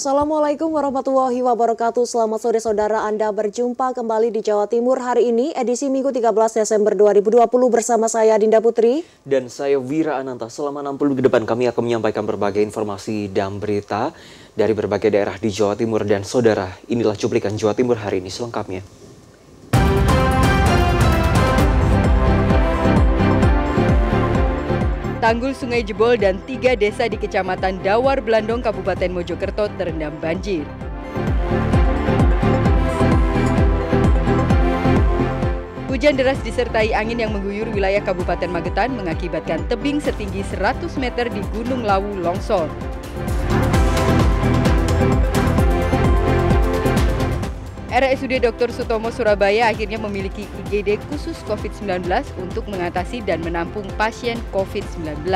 Assalamualaikum warahmatullahi wabarakatuh. Selamat sore saudara Anda berjumpa kembali di Jawa Timur hari ini edisi Minggu 13 Desember 2020 bersama saya Dinda Putri dan saya Wira Ananta. Selama 60 ke depan kami akan menyampaikan berbagai informasi dan berita dari berbagai daerah di Jawa Timur dan saudara inilah cuplikan Jawa Timur hari ini selengkapnya. Tanggul sungai jebol dan tiga desa di Kecamatan Dawar Belandong Kabupaten Mojokerto terendam banjir. Hujan deras disertai angin yang mengguyur wilayah Kabupaten Magetan mengakibatkan tebing setinggi 100 meter di Gunung Lawu longsor. RSUD Dr. Sutomo Surabaya akhirnya memiliki IGD khusus COVID-19 untuk mengatasi dan menampung pasien COVID-19.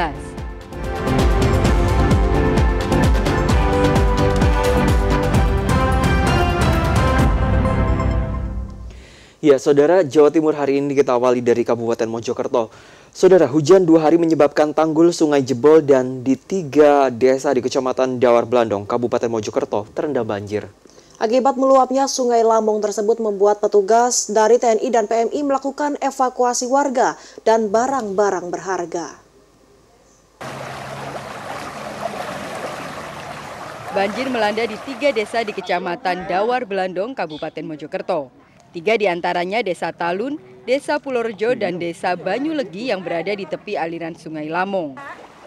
Ya, Saudara, Jawa Timur hari ini kita awali dari Kabupaten Mojokerto. Saudara, hujan dua hari menyebabkan tanggul sungai jebol dan di tiga desa di Kecamatan Dawar Blandong, Kabupaten Mojokerto terendam banjir. Akibat meluapnya sungai Lamong tersebut membuat petugas dari TNI dan PMI melakukan evakuasi warga dan barang-barang berharga. Banjir melanda di tiga desa di Kecamatan Dawar Belandong, Kabupaten Mojokerto. Tiga di antaranya Desa Talun, Desa Pulorjo, dan Desa Banyulegi yang berada di tepi aliran Sungai Lamong.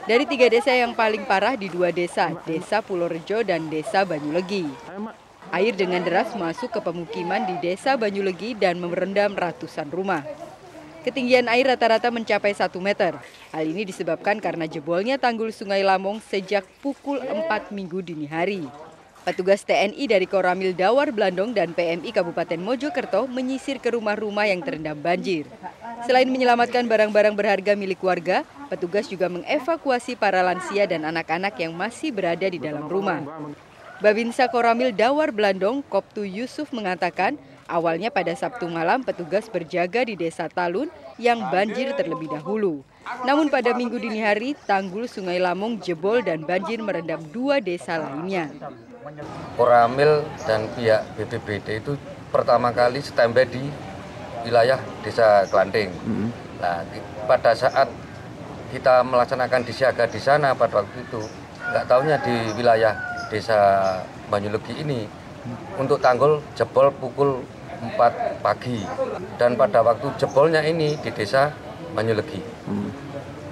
Dari tiga desa yang paling parah di dua desa, Desa Pulorjo dan Desa Banyulegi. Air dengan deras masuk ke pemukiman di desa Banyulegi dan merendam ratusan rumah. Ketinggian air rata-rata mencapai 1 meter. Hal ini disebabkan karena jebolnya tanggul Sungai Lamong sejak pukul 4 minggu dini hari. Petugas TNI dari Koramil Dawar Blandong dan PMI Kabupaten Mojokerto menyisir ke rumah-rumah yang terendam banjir. Selain menyelamatkan barang-barang berharga milik warga, petugas juga mengevakuasi para lansia dan anak-anak yang masih berada di dalam rumah. Babinsa Koramil Dawar Blandong, Koptu Yusuf mengatakan, awalnya pada Sabtu malam petugas berjaga di desa Talun yang banjir terlebih dahulu. Namun pada minggu dini hari, tanggul Sungai Lamong jebol dan banjir merendam dua desa lainnya. Koramil dan pihak BPBD itu pertama kali standby di wilayah desa Kelanting. Mm-hmm. Nah, pada saat kita melaksanakan disiaga di sana pada waktu itu, nggak tahunya di wilayah desa Banyulegi ini untuk tanggul jebol pukul 4 pagi dan pada waktu jebolnya ini di desa Banyulegi. Hmm.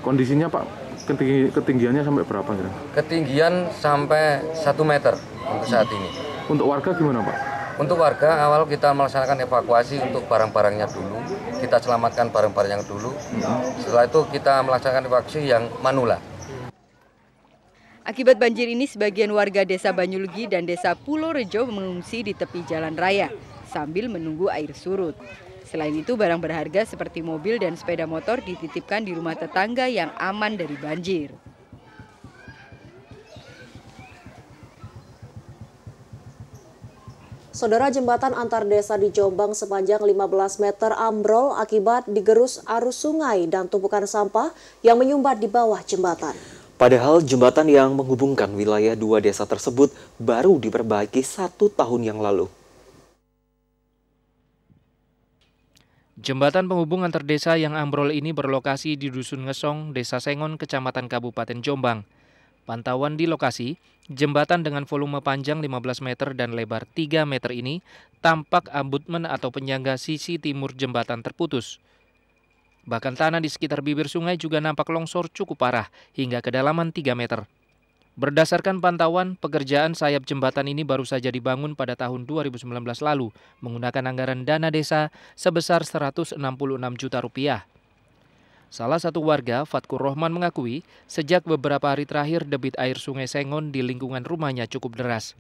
Kondisinya Pak ketinggi, ketinggiannya sampai berapa kira? Ketinggian sampai 1 meter untuk saat ini. Untuk warga gimana Pak? Untuk warga awal kita melaksanakan evakuasi untuk barang-barangnya dulu, kita selamatkan barang-barang yang dulu. Hmm. Setelah itu kita melaksanakan evakuasi yang manula. Akibat banjir ini, sebagian warga desa Banyulgi dan desa Pulau Rejo mengungsi di tepi jalan raya sambil menunggu air surut. Selain itu, barang berharga seperti mobil dan sepeda motor dititipkan di rumah tetangga yang aman dari banjir. Saudara jembatan antar desa di Jombang sepanjang 15 meter ambrol akibat digerus arus sungai dan tumpukan sampah yang menyumbat di bawah jembatan. Padahal jembatan yang menghubungkan wilayah dua desa tersebut baru diperbaiki satu tahun yang lalu. Jembatan penghubung antar desa yang ambrol ini berlokasi di Dusun Ngesong, Desa Sengon, Kecamatan Kabupaten Jombang. Pantauan di lokasi, jembatan dengan volume panjang 15 meter dan lebar 3 meter ini tampak ambutmen atau penyangga sisi timur jembatan terputus. Bahkan tanah di sekitar bibir sungai juga nampak longsor cukup parah hingga kedalaman 3 meter. Berdasarkan pantauan, pekerjaan sayap jembatan ini baru saja dibangun pada tahun 2019 lalu menggunakan anggaran dana desa sebesar 166 juta rupiah. Salah satu warga, Fatkur Rohman mengakui, sejak beberapa hari terakhir debit air sungai Sengon di lingkungan rumahnya cukup deras.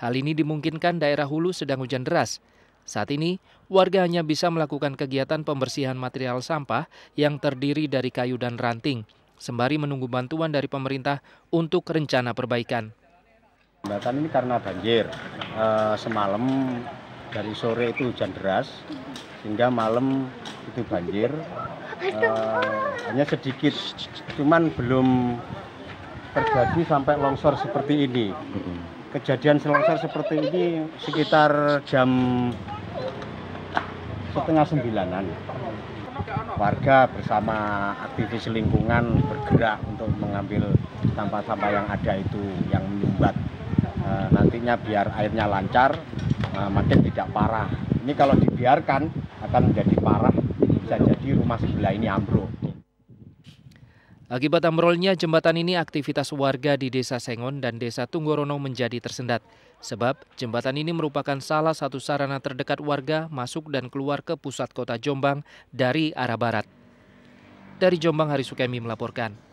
Hal ini dimungkinkan daerah hulu sedang hujan deras, saat ini, warga hanya bisa melakukan kegiatan pembersihan material sampah yang terdiri dari kayu dan ranting, sembari menunggu bantuan dari pemerintah untuk rencana perbaikan. Jembatan ini karena banjir, e, semalam dari sore itu hujan deras, sehingga malam itu banjir, e, hanya sedikit, cuman belum terjadi sampai longsor seperti ini kejadian selongsor seperti ini sekitar jam setengah sembilanan warga bersama aktivis lingkungan bergerak untuk mengambil sampah-sampah yang ada itu yang menyumbat e, nantinya biar airnya lancar e, makin tidak parah ini kalau dibiarkan akan menjadi parah bisa jadi rumah sebelah ini ambruk Akibat ambrolnya jembatan ini, aktivitas warga di Desa Sengon dan Desa Tunggorono menjadi tersendat. Sebab jembatan ini merupakan salah satu sarana terdekat warga masuk dan keluar ke pusat kota Jombang dari arah barat. Dari Jombang, Hari Sukemi melaporkan.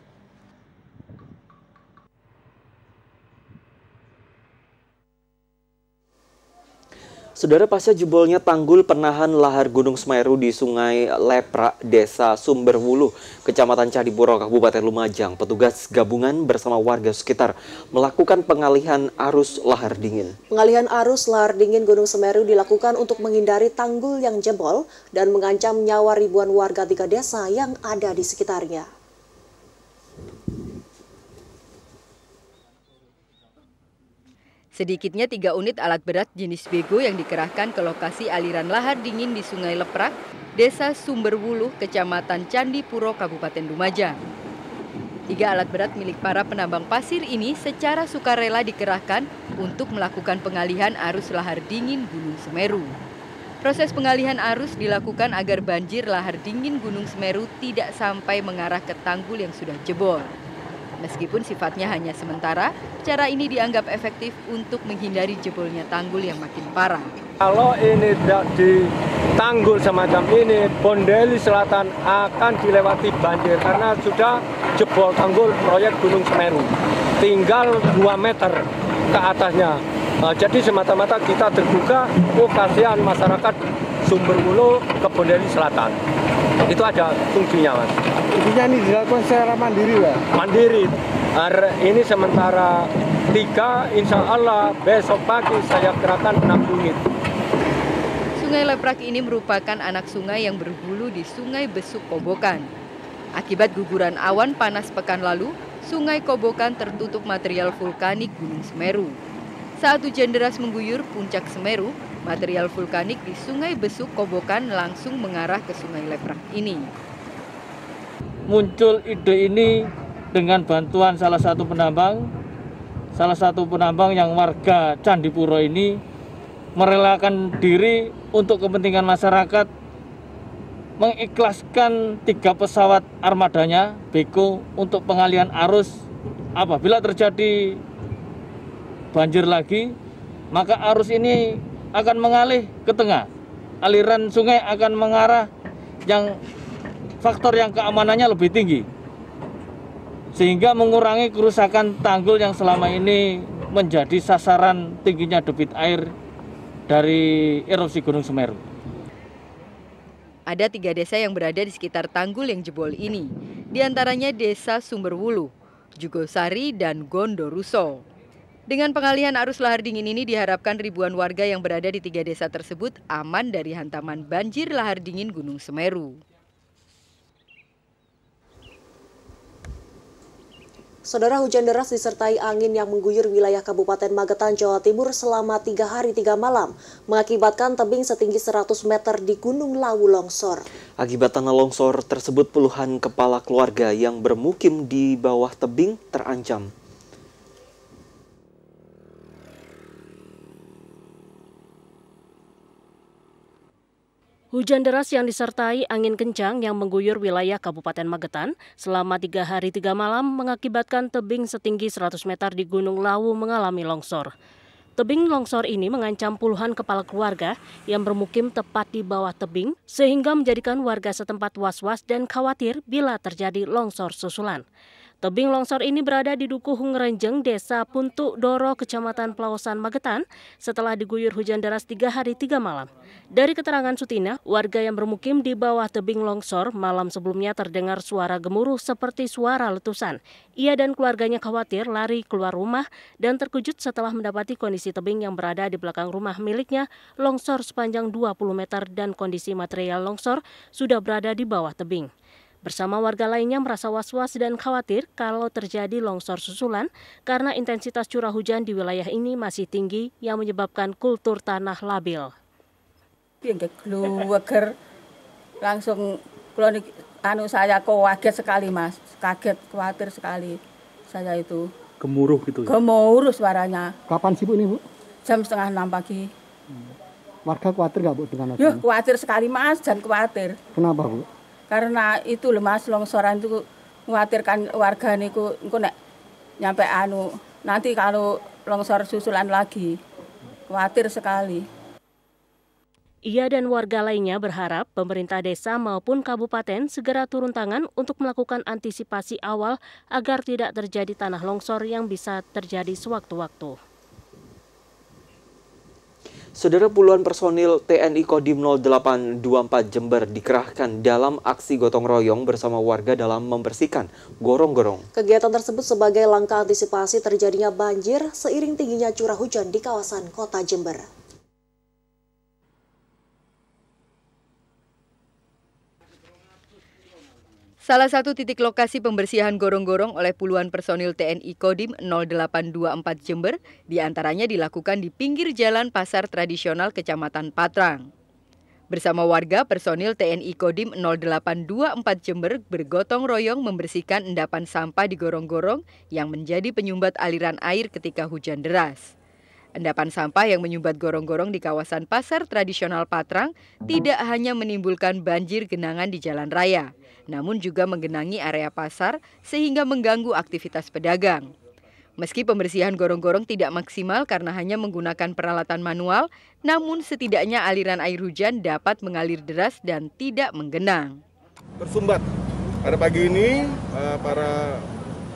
Saudara pasca jebolnya tanggul penahan lahar Gunung Semeru di Sungai Lepra, Desa Sumberwulu, Kecamatan Candipuro, Kabupaten Lumajang, petugas gabungan bersama warga sekitar melakukan pengalihan arus lahar dingin. Pengalihan arus lahar dingin Gunung Semeru dilakukan untuk menghindari tanggul yang jebol dan mengancam nyawa ribuan warga tiga desa yang ada di sekitarnya. Sedikitnya tiga unit alat berat jenis bego yang dikerahkan ke lokasi aliran lahar dingin di Sungai Leprak, Desa Sumberwuluh, Kecamatan Candipuro, Kabupaten Lumajang. Tiga alat berat milik para penambang pasir ini secara sukarela dikerahkan untuk melakukan pengalihan arus lahar dingin Gunung Semeru. Proses pengalihan arus dilakukan agar banjir lahar dingin Gunung Semeru tidak sampai mengarah ke tanggul yang sudah jebol. Meskipun sifatnya hanya sementara, cara ini dianggap efektif untuk menghindari jebolnya tanggul yang makin parah. Kalau ini tidak ditanggul semacam ini, Bondeli Selatan akan dilewati banjir karena sudah jebol tanggul proyek Gunung Semeru. Tinggal 2 meter ke atasnya. Nah, jadi semata-mata kita terbuka, oh kasihan masyarakat Sumber Ulu ke Bondeli Selatan itu ada fungsinya mas fungsinya ini dilakukan secara mandiri ya mandiri Ar ini sementara tiga insya Allah besok pagi saya gerakan 6 unit Sungai Leprak ini merupakan anak sungai yang berhulu di Sungai Besuk Kobokan. Akibat guguran awan panas pekan lalu, Sungai Kobokan tertutup material vulkanik Gunung Semeru. Saat hujan deras mengguyur puncak Semeru, Material vulkanik di Sungai Besuk Kobokan langsung mengarah ke Sungai Leprak ini. Muncul ide ini dengan bantuan salah satu penambang, salah satu penambang yang warga Puro ini merelakan diri untuk kepentingan masyarakat mengikhlaskan tiga pesawat armadanya Beko untuk pengalian arus apabila terjadi banjir lagi maka arus ini akan mengalih ke tengah. Aliran sungai akan mengarah yang faktor yang keamanannya lebih tinggi. Sehingga mengurangi kerusakan tanggul yang selama ini menjadi sasaran tingginya debit air dari erupsi Gunung Semeru. Ada tiga desa yang berada di sekitar tanggul yang jebol ini, di antaranya Desa Sumberwulu, Jugosari, dan Gondoruso. Dengan pengalihan arus lahar dingin ini diharapkan ribuan warga yang berada di tiga desa tersebut aman dari hantaman banjir lahar dingin Gunung Semeru. Saudara hujan deras disertai angin yang mengguyur wilayah Kabupaten Magetan, Jawa Timur selama tiga hari tiga malam mengakibatkan tebing setinggi 100 meter di Gunung Lawu longsor. Akibat tanah longsor tersebut puluhan kepala keluarga yang bermukim di bawah tebing terancam Hujan deras yang disertai angin kencang yang mengguyur wilayah Kabupaten Magetan selama tiga hari tiga malam mengakibatkan tebing setinggi 100 meter di Gunung Lawu mengalami longsor. Tebing longsor ini mengancam puluhan kepala keluarga yang bermukim tepat di bawah tebing sehingga menjadikan warga setempat was-was dan khawatir bila terjadi longsor susulan. Tebing longsor ini berada di Dukuh Hungrenjeng, Desa Puntuk Doro, Kecamatan Pelawasan Magetan, setelah diguyur hujan deras tiga hari tiga malam. Dari keterangan Sutina, warga yang bermukim di bawah tebing longsor malam sebelumnya terdengar suara gemuruh seperti suara letusan. Ia dan keluarganya khawatir lari keluar rumah dan terkejut setelah mendapati kondisi tebing yang berada di belakang rumah miliknya longsor sepanjang 20 meter dan kondisi material longsor sudah berada di bawah tebing bersama warga lainnya merasa was-was dan khawatir kalau terjadi longsor susulan karena intensitas curah hujan di wilayah ini masih tinggi yang menyebabkan kultur tanah labil. langsung anu saya kok kaget sekali mas, kaget khawatir sekali saya itu. Gemuruh gitu. Ya? Gemuruh suaranya. Kapan sih bu ini bu? Jam setengah enam pagi. Hmm. Warga khawatir nggak bu dengan? Yuh, khawatir sekali mas, jangan khawatir. Kenapa bu? karena itu lemas longsoran itu khawatirkan warga niku engko nek nyampe anu nanti kalau longsor susulan lagi khawatir sekali ia dan warga lainnya berharap pemerintah desa maupun kabupaten segera turun tangan untuk melakukan antisipasi awal agar tidak terjadi tanah longsor yang bisa terjadi sewaktu-waktu. Saudara puluhan personil TNI Kodim 0824 Jember dikerahkan dalam aksi gotong royong bersama warga dalam membersihkan gorong-gorong. Kegiatan tersebut sebagai langkah antisipasi terjadinya banjir seiring tingginya curah hujan di kawasan kota Jember. Salah satu titik lokasi pembersihan gorong-gorong oleh puluhan personil TNI Kodim 0824 Jember diantaranya dilakukan di pinggir jalan pasar tradisional Kecamatan Patrang. Bersama warga, personil TNI Kodim 0824 Jember bergotong royong membersihkan endapan sampah di gorong-gorong yang menjadi penyumbat aliran air ketika hujan deras. Endapan sampah yang menyumbat gorong-gorong di kawasan pasar tradisional Patrang tidak hanya menimbulkan banjir genangan di jalan raya, namun juga menggenangi area pasar sehingga mengganggu aktivitas pedagang. Meski pembersihan gorong-gorong tidak maksimal karena hanya menggunakan peralatan manual, namun setidaknya aliran air hujan dapat mengalir deras dan tidak menggenang. Tersumbat. Pada pagi ini, eh, para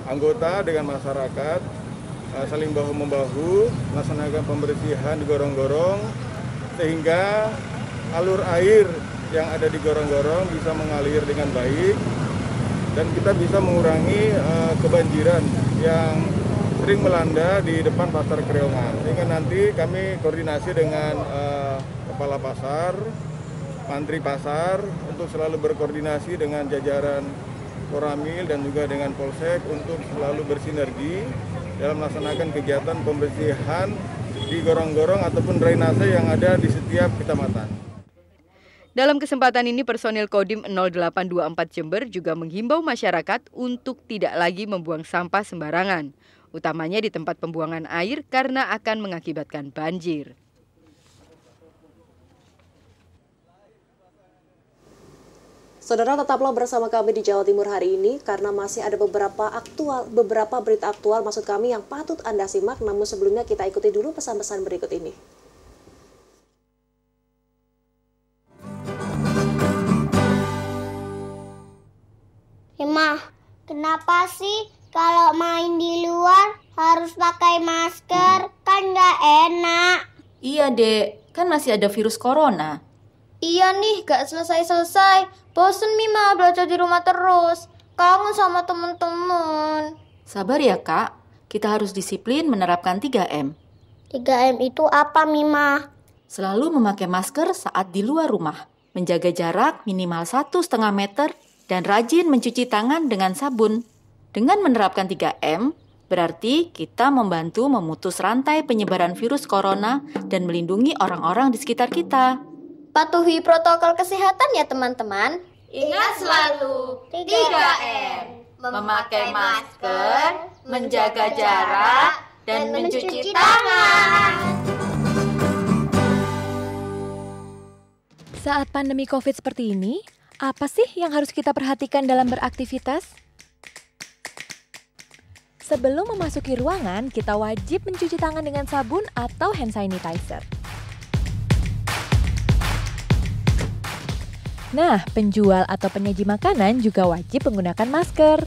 anggota dengan masyarakat Eh, saling bahu membahu melaksanakan pembersihan di gorong-gorong sehingga alur air yang ada di gorong-gorong bisa mengalir dengan baik dan kita bisa mengurangi uh, kebanjiran yang sering melanda di depan pasar Kreongan. Sehingga nanti kami koordinasi dengan uh, kepala pasar, mantri pasar untuk selalu berkoordinasi dengan jajaran Koramil dan juga dengan Polsek untuk selalu bersinergi dalam melaksanakan kegiatan pembersihan di gorong-gorong ataupun drainase yang ada di setiap kecamatan. Dalam kesempatan ini personil Kodim 0824 Jember juga menghimbau masyarakat untuk tidak lagi membuang sampah sembarangan, utamanya di tempat pembuangan air karena akan mengakibatkan banjir. Saudara tetaplah bersama kami di Jawa Timur hari ini karena masih ada beberapa aktual, beberapa berita aktual maksud kami yang patut Anda simak. Namun sebelumnya kita ikuti dulu pesan-pesan berikut ini. Ima, kenapa sih kalau main di luar harus pakai masker? Kan nggak enak. Iya, Dek. Kan masih ada virus corona. Iya nih, gak selesai-selesai. Bosen Mima belajar di rumah terus. Kangen sama temen-temen. Sabar ya kak, kita harus disiplin menerapkan 3M. 3M itu apa Mima? Selalu memakai masker saat di luar rumah, menjaga jarak minimal 1,5 meter, dan rajin mencuci tangan dengan sabun. Dengan menerapkan 3M, berarti kita membantu memutus rantai penyebaran virus corona dan melindungi orang-orang di sekitar kita. Patuhi protokol kesehatan ya teman-teman. Ingat selalu 3M. Memakai masker, menjaga jarak, dan mencuci tangan. Saat pandemi COVID seperti ini, apa sih yang harus kita perhatikan dalam beraktivitas? Sebelum memasuki ruangan, kita wajib mencuci tangan dengan sabun atau hand sanitizer. Nah, penjual atau penyaji makanan juga wajib menggunakan masker.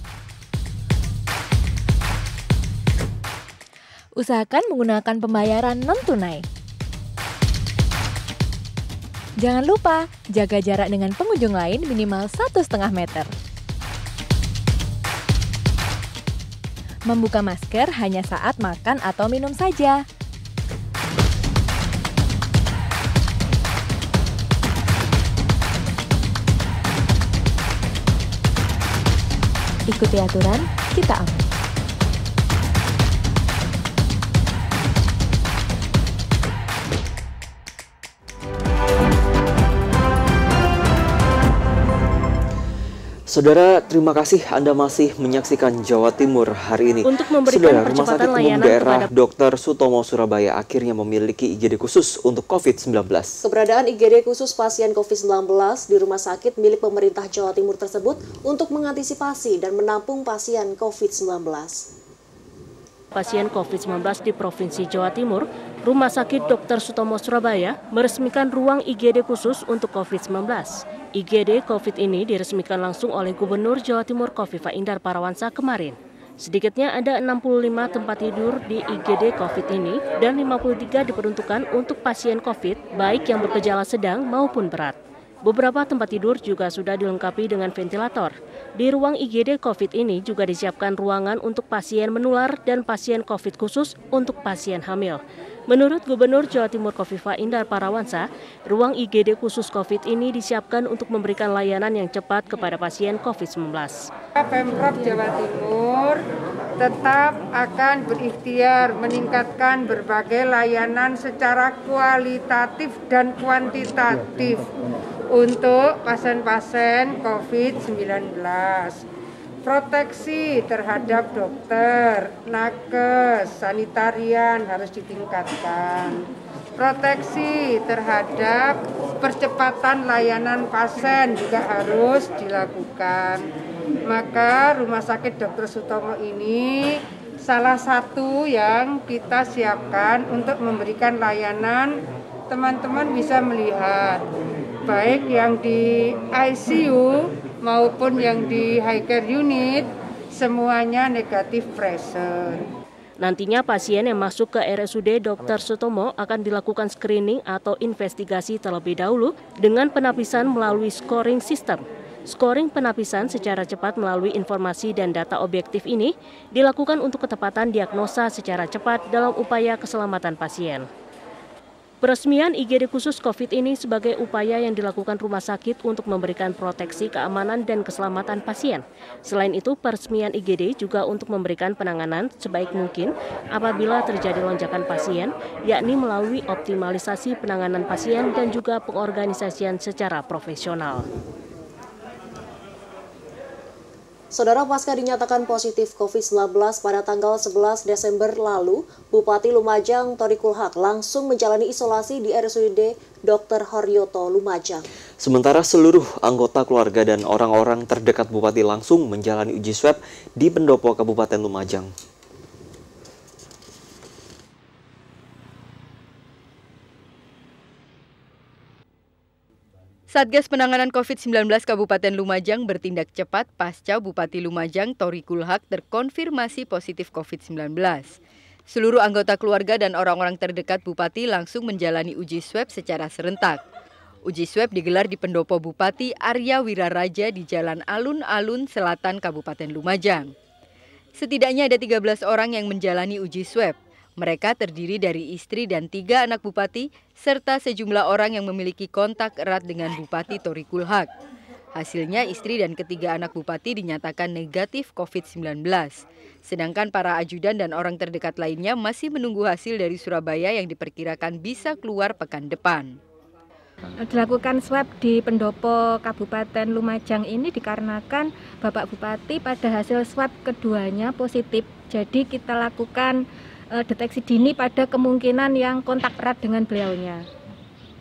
Usahakan menggunakan pembayaran non-tunai. Jangan lupa, jaga jarak dengan pengunjung lain minimal 1,5 meter. Membuka masker hanya saat makan atau minum saja. ikuti aturan, kita aman. Saudara, terima kasih Anda masih menyaksikan Jawa Timur hari ini. Untuk memberikan Saudara, Rumah Sakit Umum Daerah kepada... Dr. Sutomo Surabaya akhirnya memiliki IGD khusus untuk COVID-19. Keberadaan IGD khusus pasien COVID-19 di rumah sakit milik pemerintah Jawa Timur tersebut untuk mengantisipasi dan menampung pasien COVID-19 pasien COVID-19 di Provinsi Jawa Timur, Rumah Sakit Dr. Sutomo Surabaya meresmikan ruang IGD khusus untuk COVID-19. IGD COVID ini diresmikan langsung oleh Gubernur Jawa Timur Kofifa Indar Parawansa kemarin. Sedikitnya ada 65 tempat tidur di IGD COVID ini dan 53 diperuntukkan untuk pasien COVID baik yang bergejala sedang maupun berat. Beberapa tempat tidur juga sudah dilengkapi dengan ventilator. Di ruang IGD COVID ini juga disiapkan ruangan untuk pasien menular dan pasien COVID khusus untuk pasien hamil. Menurut Gubernur Jawa Timur Kofifa Indar Parawansa, ruang IGD khusus COVID ini disiapkan untuk memberikan layanan yang cepat kepada pasien COVID-19. Pemprov Jawa Timur tetap akan berikhtiar meningkatkan berbagai layanan secara kualitatif dan kuantitatif untuk pasien-pasien COVID-19. Proteksi terhadap dokter, nakes, sanitarian harus ditingkatkan. Proteksi terhadap percepatan layanan pasien juga harus dilakukan. Maka Rumah Sakit Dr. Sutomo ini salah satu yang kita siapkan untuk memberikan layanan teman-teman bisa melihat baik yang di ICU maupun yang di high care unit semuanya negatif pressure. Nantinya pasien yang masuk ke RSUD Dr. Sutomo akan dilakukan screening atau investigasi terlebih dahulu dengan penapisan melalui scoring system. Scoring penapisan secara cepat melalui informasi dan data objektif ini dilakukan untuk ketepatan diagnosa secara cepat dalam upaya keselamatan pasien. Peresmian IGD khusus COVID ini sebagai upaya yang dilakukan rumah sakit untuk memberikan proteksi keamanan dan keselamatan pasien. Selain itu, peresmian IGD juga untuk memberikan penanganan sebaik mungkin apabila terjadi lonjakan pasien, yakni melalui optimalisasi penanganan pasien dan juga pengorganisasian secara profesional. Saudara pasca dinyatakan positif COVID-19 pada tanggal 11 Desember lalu, Bupati Lumajang Tori Kulhak langsung menjalani isolasi di RSUD Dr. Horyoto Lumajang. Sementara seluruh anggota keluarga dan orang-orang terdekat Bupati langsung menjalani uji swab di pendopo Kabupaten Lumajang. Satgas Penanganan COVID-19 Kabupaten Lumajang bertindak cepat pasca Bupati Lumajang Tori Kulhak terkonfirmasi positif COVID-19. Seluruh anggota keluarga dan orang-orang terdekat Bupati langsung menjalani uji swab secara serentak. Uji swab digelar di pendopo Bupati Arya Wiraraja di Jalan Alun-Alun Selatan Kabupaten Lumajang. Setidaknya ada 13 orang yang menjalani uji swab, mereka terdiri dari istri dan tiga anak bupati, serta sejumlah orang yang memiliki kontak erat dengan Bupati Torikul Haq. Hasilnya istri dan ketiga anak bupati dinyatakan negatif COVID-19. Sedangkan para ajudan dan orang terdekat lainnya masih menunggu hasil dari Surabaya yang diperkirakan bisa keluar pekan depan. Dilakukan swab di pendopo Kabupaten Lumajang ini dikarenakan Bapak Bupati pada hasil swab keduanya positif. Jadi kita lakukan uh, deteksi dini pada kemungkinan yang kontak erat dengan beliaunya.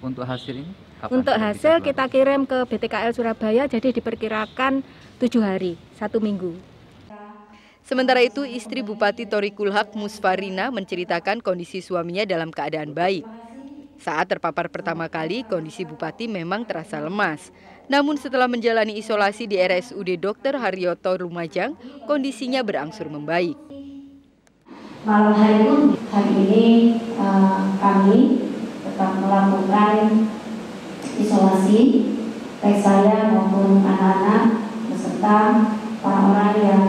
Untuk hasil ini? Kapan Untuk hasil kita kirim ke BTKL Surabaya, jadi diperkirakan tujuh hari, satu minggu. Sementara itu, istri Bupati Torikul Kulhak, Musfarina menceritakan kondisi suaminya dalam keadaan baik. Saat terpapar pertama kali, kondisi Bupati memang terasa lemas. Namun setelah menjalani isolasi di RSUD Dr. Haryoto Lumajang, kondisinya berangsur membaik malam hari pun hari ini uh, kami tetap melakukan isolasi baik saya maupun anak-anak beserta para orang yang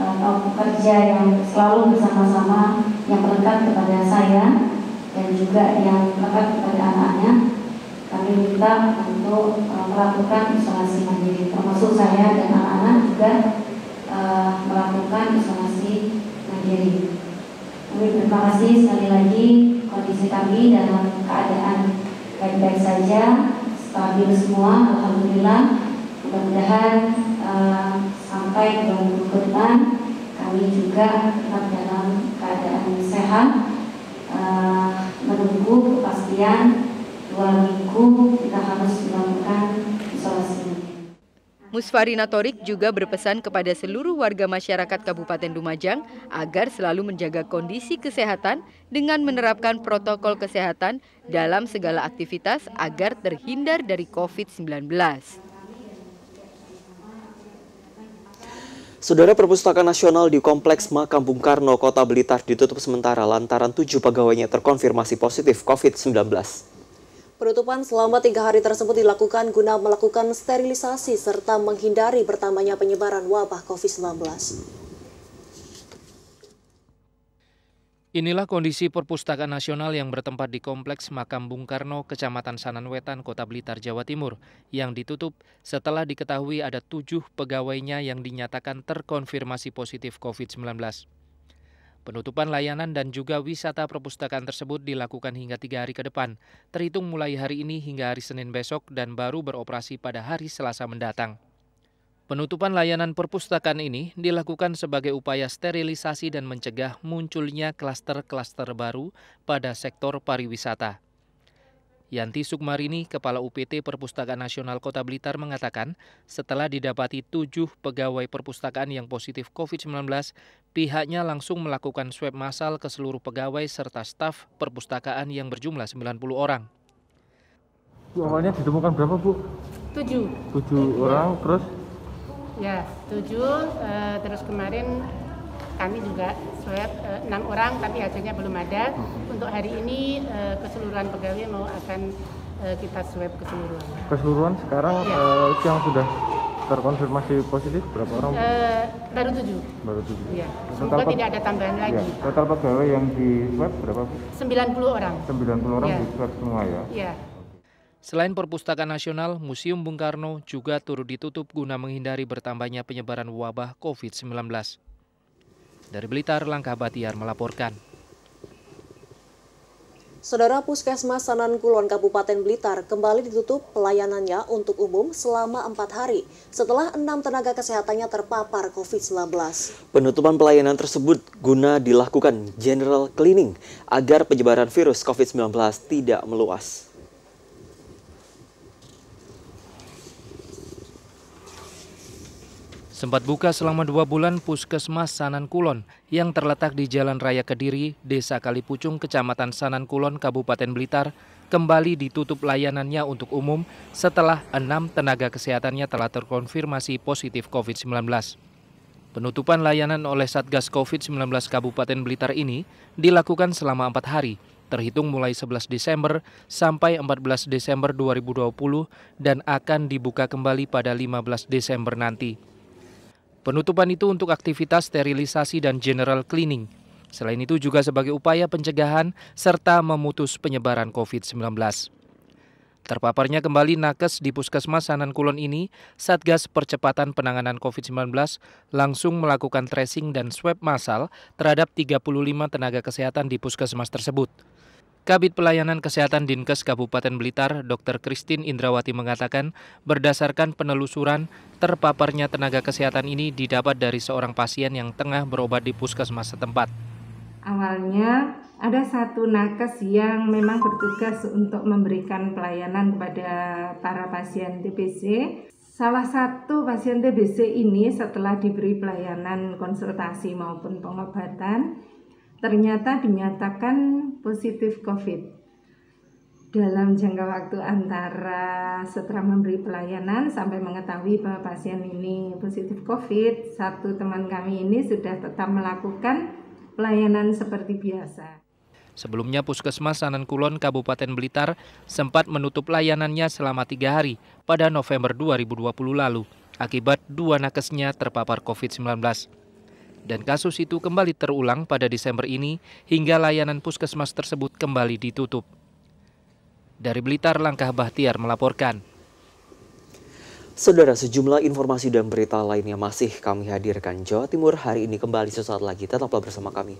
eh, atau pekerja yang selalu bersama-sama yang terdekat kepada saya dan juga yang terdekat kepada anaknya kami minta untuk uh, melakukan isolasi mandiri termasuk saya dan anak-anak juga uh, melakukan isolasi mandiri. Kami berterima kasih sekali lagi kondisi kami dalam keadaan baik-baik saja, stabil semua, Alhamdulillah. Mudah-mudahan uh, sampai ke ke depan kami juga tetap dalam keadaan sehat, uh, menunggu kepastian dua minggu kita harus melakukan Musfarina Torik juga berpesan kepada seluruh warga masyarakat Kabupaten Lumajang agar selalu menjaga kondisi kesehatan dengan menerapkan protokol kesehatan dalam segala aktivitas agar terhindar dari COVID-19. Saudara Perpustakaan Nasional di Kompleks Makam Bung Karno, Kota Blitar ditutup sementara lantaran tujuh pegawainya terkonfirmasi positif COVID-19. Penutupan selama tiga hari tersebut dilakukan guna melakukan sterilisasi serta menghindari bertambahnya penyebaran wabah COVID-19. Inilah kondisi perpustakaan nasional yang bertempat di Kompleks Makam Bung Karno, Kecamatan Sananwetan, Kota Blitar, Jawa Timur, yang ditutup setelah diketahui ada tujuh pegawainya yang dinyatakan terkonfirmasi positif COVID-19. Penutupan layanan dan juga wisata perpustakaan tersebut dilakukan hingga tiga hari ke depan, terhitung mulai hari ini hingga hari Senin besok dan baru beroperasi pada hari Selasa mendatang. Penutupan layanan perpustakaan ini dilakukan sebagai upaya sterilisasi dan mencegah munculnya klaster-klaster baru pada sektor pariwisata. Yanti Sukmarini, Kepala UPT Perpustakaan Nasional Kota Blitar mengatakan, setelah didapati tujuh pegawai perpustakaan yang positif COVID-19, pihaknya langsung melakukan swab massal ke seluruh pegawai serta staf perpustakaan yang berjumlah 90 orang. awalnya ditemukan berapa, Bu? Tujuh. Tujuh orang, terus? Ya, tujuh, eh, terus kemarin kami juga swab eh, enam orang tapi hasilnya belum ada. Hmm. Untuk hari ini eh, keseluruhan pegawai mau akan eh, kita swab keseluruhan. Keseluruhan sekarang ya. yang sudah terkonfirmasi positif berapa orang? Uh, baru tujuh. Baru tujuh. Iya. Semoga total tidak ada tambahan iya. lagi. Ya. Total pegawai yang di swab berapa? 90 orang. 90 orang ya. di swab semua ya. Iya. Selain Perpustakaan Nasional, Museum Bung Karno juga turut ditutup guna menghindari bertambahnya penyebaran wabah COVID-19. Dari Blitar, Langkah Batiar melaporkan. Saudara Puskesmas Sanan Kulon Kabupaten Blitar kembali ditutup pelayanannya untuk umum selama empat hari setelah enam tenaga kesehatannya terpapar COVID-19. Penutupan pelayanan tersebut guna dilakukan general cleaning agar penyebaran virus COVID-19 tidak meluas. Sempat buka selama dua bulan puskesmas Sanan Kulon yang terletak di Jalan Raya Kediri, Desa Kalipucung, Kecamatan Sanan Kulon, Kabupaten Blitar, kembali ditutup layanannya untuk umum setelah enam tenaga kesehatannya telah terkonfirmasi positif COVID-19. Penutupan layanan oleh Satgas COVID-19 Kabupaten Blitar ini dilakukan selama empat hari, terhitung mulai 11 Desember sampai 14 Desember 2020 dan akan dibuka kembali pada 15 Desember nanti. Penutupan itu untuk aktivitas sterilisasi dan general cleaning. Selain itu juga sebagai upaya pencegahan serta memutus penyebaran COVID-19. Terpaparnya kembali nakes di Puskesmas Sanan Kulon ini, Satgas Percepatan Penanganan COVID-19 langsung melakukan tracing dan swab massal terhadap 35 tenaga kesehatan di Puskesmas tersebut. Kabit Pelayanan Kesehatan Dinkes Kabupaten Blitar, Dr. Kristin Indrawati mengatakan, berdasarkan penelusuran, terpaparnya tenaga kesehatan ini didapat dari seorang pasien yang tengah berobat di puskesmas setempat. Awalnya ada satu nakes yang memang bertugas untuk memberikan pelayanan kepada para pasien TBC. Salah satu pasien TBC ini setelah diberi pelayanan konsultasi maupun pengobatan, ternyata dinyatakan positif COVID dalam jangka waktu antara setelah memberi pelayanan sampai mengetahui bahwa pasien ini positif COVID, satu teman kami ini sudah tetap melakukan pelayanan seperti biasa. Sebelumnya Puskesmas Sanan Kulon Kabupaten Blitar sempat menutup layanannya selama tiga hari pada November 2020 lalu akibat dua nakesnya terpapar COVID-19. Dan kasus itu kembali terulang pada Desember ini hingga layanan puskesmas tersebut kembali ditutup. Dari Blitar, Langkah Bahtiar melaporkan. Saudara, sejumlah informasi dan berita lainnya masih kami hadirkan. Jawa Timur hari ini kembali sesaat lagi. Tetaplah bersama kami.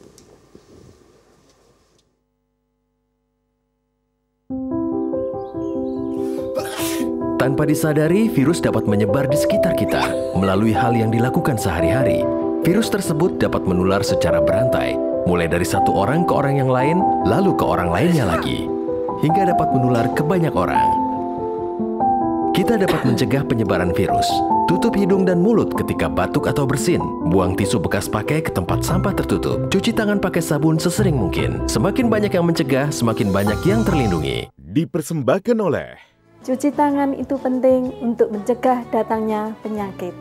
Tanpa disadari, virus dapat menyebar di sekitar kita melalui hal yang dilakukan sehari-hari. Virus tersebut dapat menular secara berantai, mulai dari satu orang ke orang yang lain, lalu ke orang lainnya lagi, hingga dapat menular ke banyak orang. Kita dapat mencegah penyebaran virus. Tutup hidung dan mulut ketika batuk atau bersin. Buang tisu bekas pakai ke tempat sampah tertutup. Cuci tangan pakai sabun sesering mungkin. Semakin banyak yang mencegah, semakin banyak yang terlindungi. Dipersembahkan oleh Cuci tangan itu penting untuk mencegah datangnya penyakit.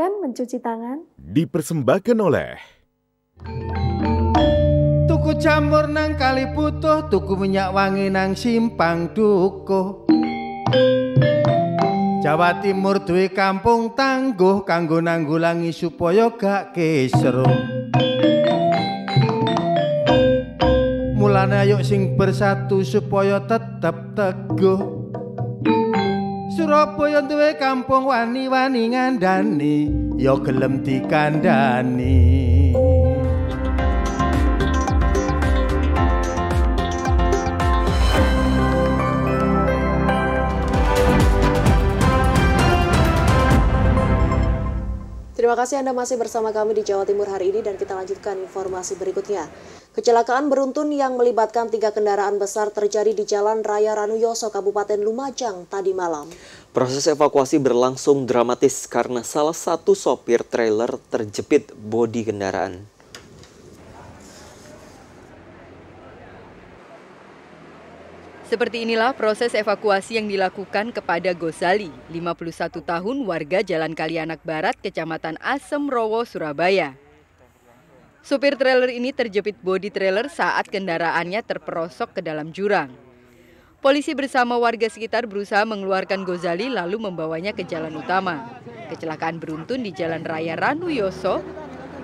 silakan mencuci tangan. Dipersembahkan oleh Tuku campur nang kali putuh tuku minyak wangi nang simpang tuku Jawa Timur duwe kampung tangguh kanggo nanggulangi supaya gak keseru. Mulane ayo sing bersatu supaya tetap teguh. Ropo duwe kampung wani-wani ngandani ya gelem dikandani Terima kasih Anda masih bersama kami di Jawa Timur hari ini dan kita lanjutkan informasi berikutnya. Kecelakaan beruntun yang melibatkan tiga kendaraan besar terjadi di Jalan Raya Ranuyoso, Kabupaten Lumajang tadi malam. Proses evakuasi berlangsung dramatis karena salah satu sopir trailer terjepit bodi kendaraan. Seperti inilah proses evakuasi yang dilakukan kepada Gosali, 51 tahun warga Jalan Kalianak Barat, Kecamatan Asem Rowo, Surabaya. Supir trailer ini terjepit bodi trailer saat kendaraannya terperosok ke dalam jurang. Polisi bersama warga sekitar berusaha mengeluarkan Gozali lalu membawanya ke jalan utama. Kecelakaan beruntun di Jalan Raya Ranuyoso,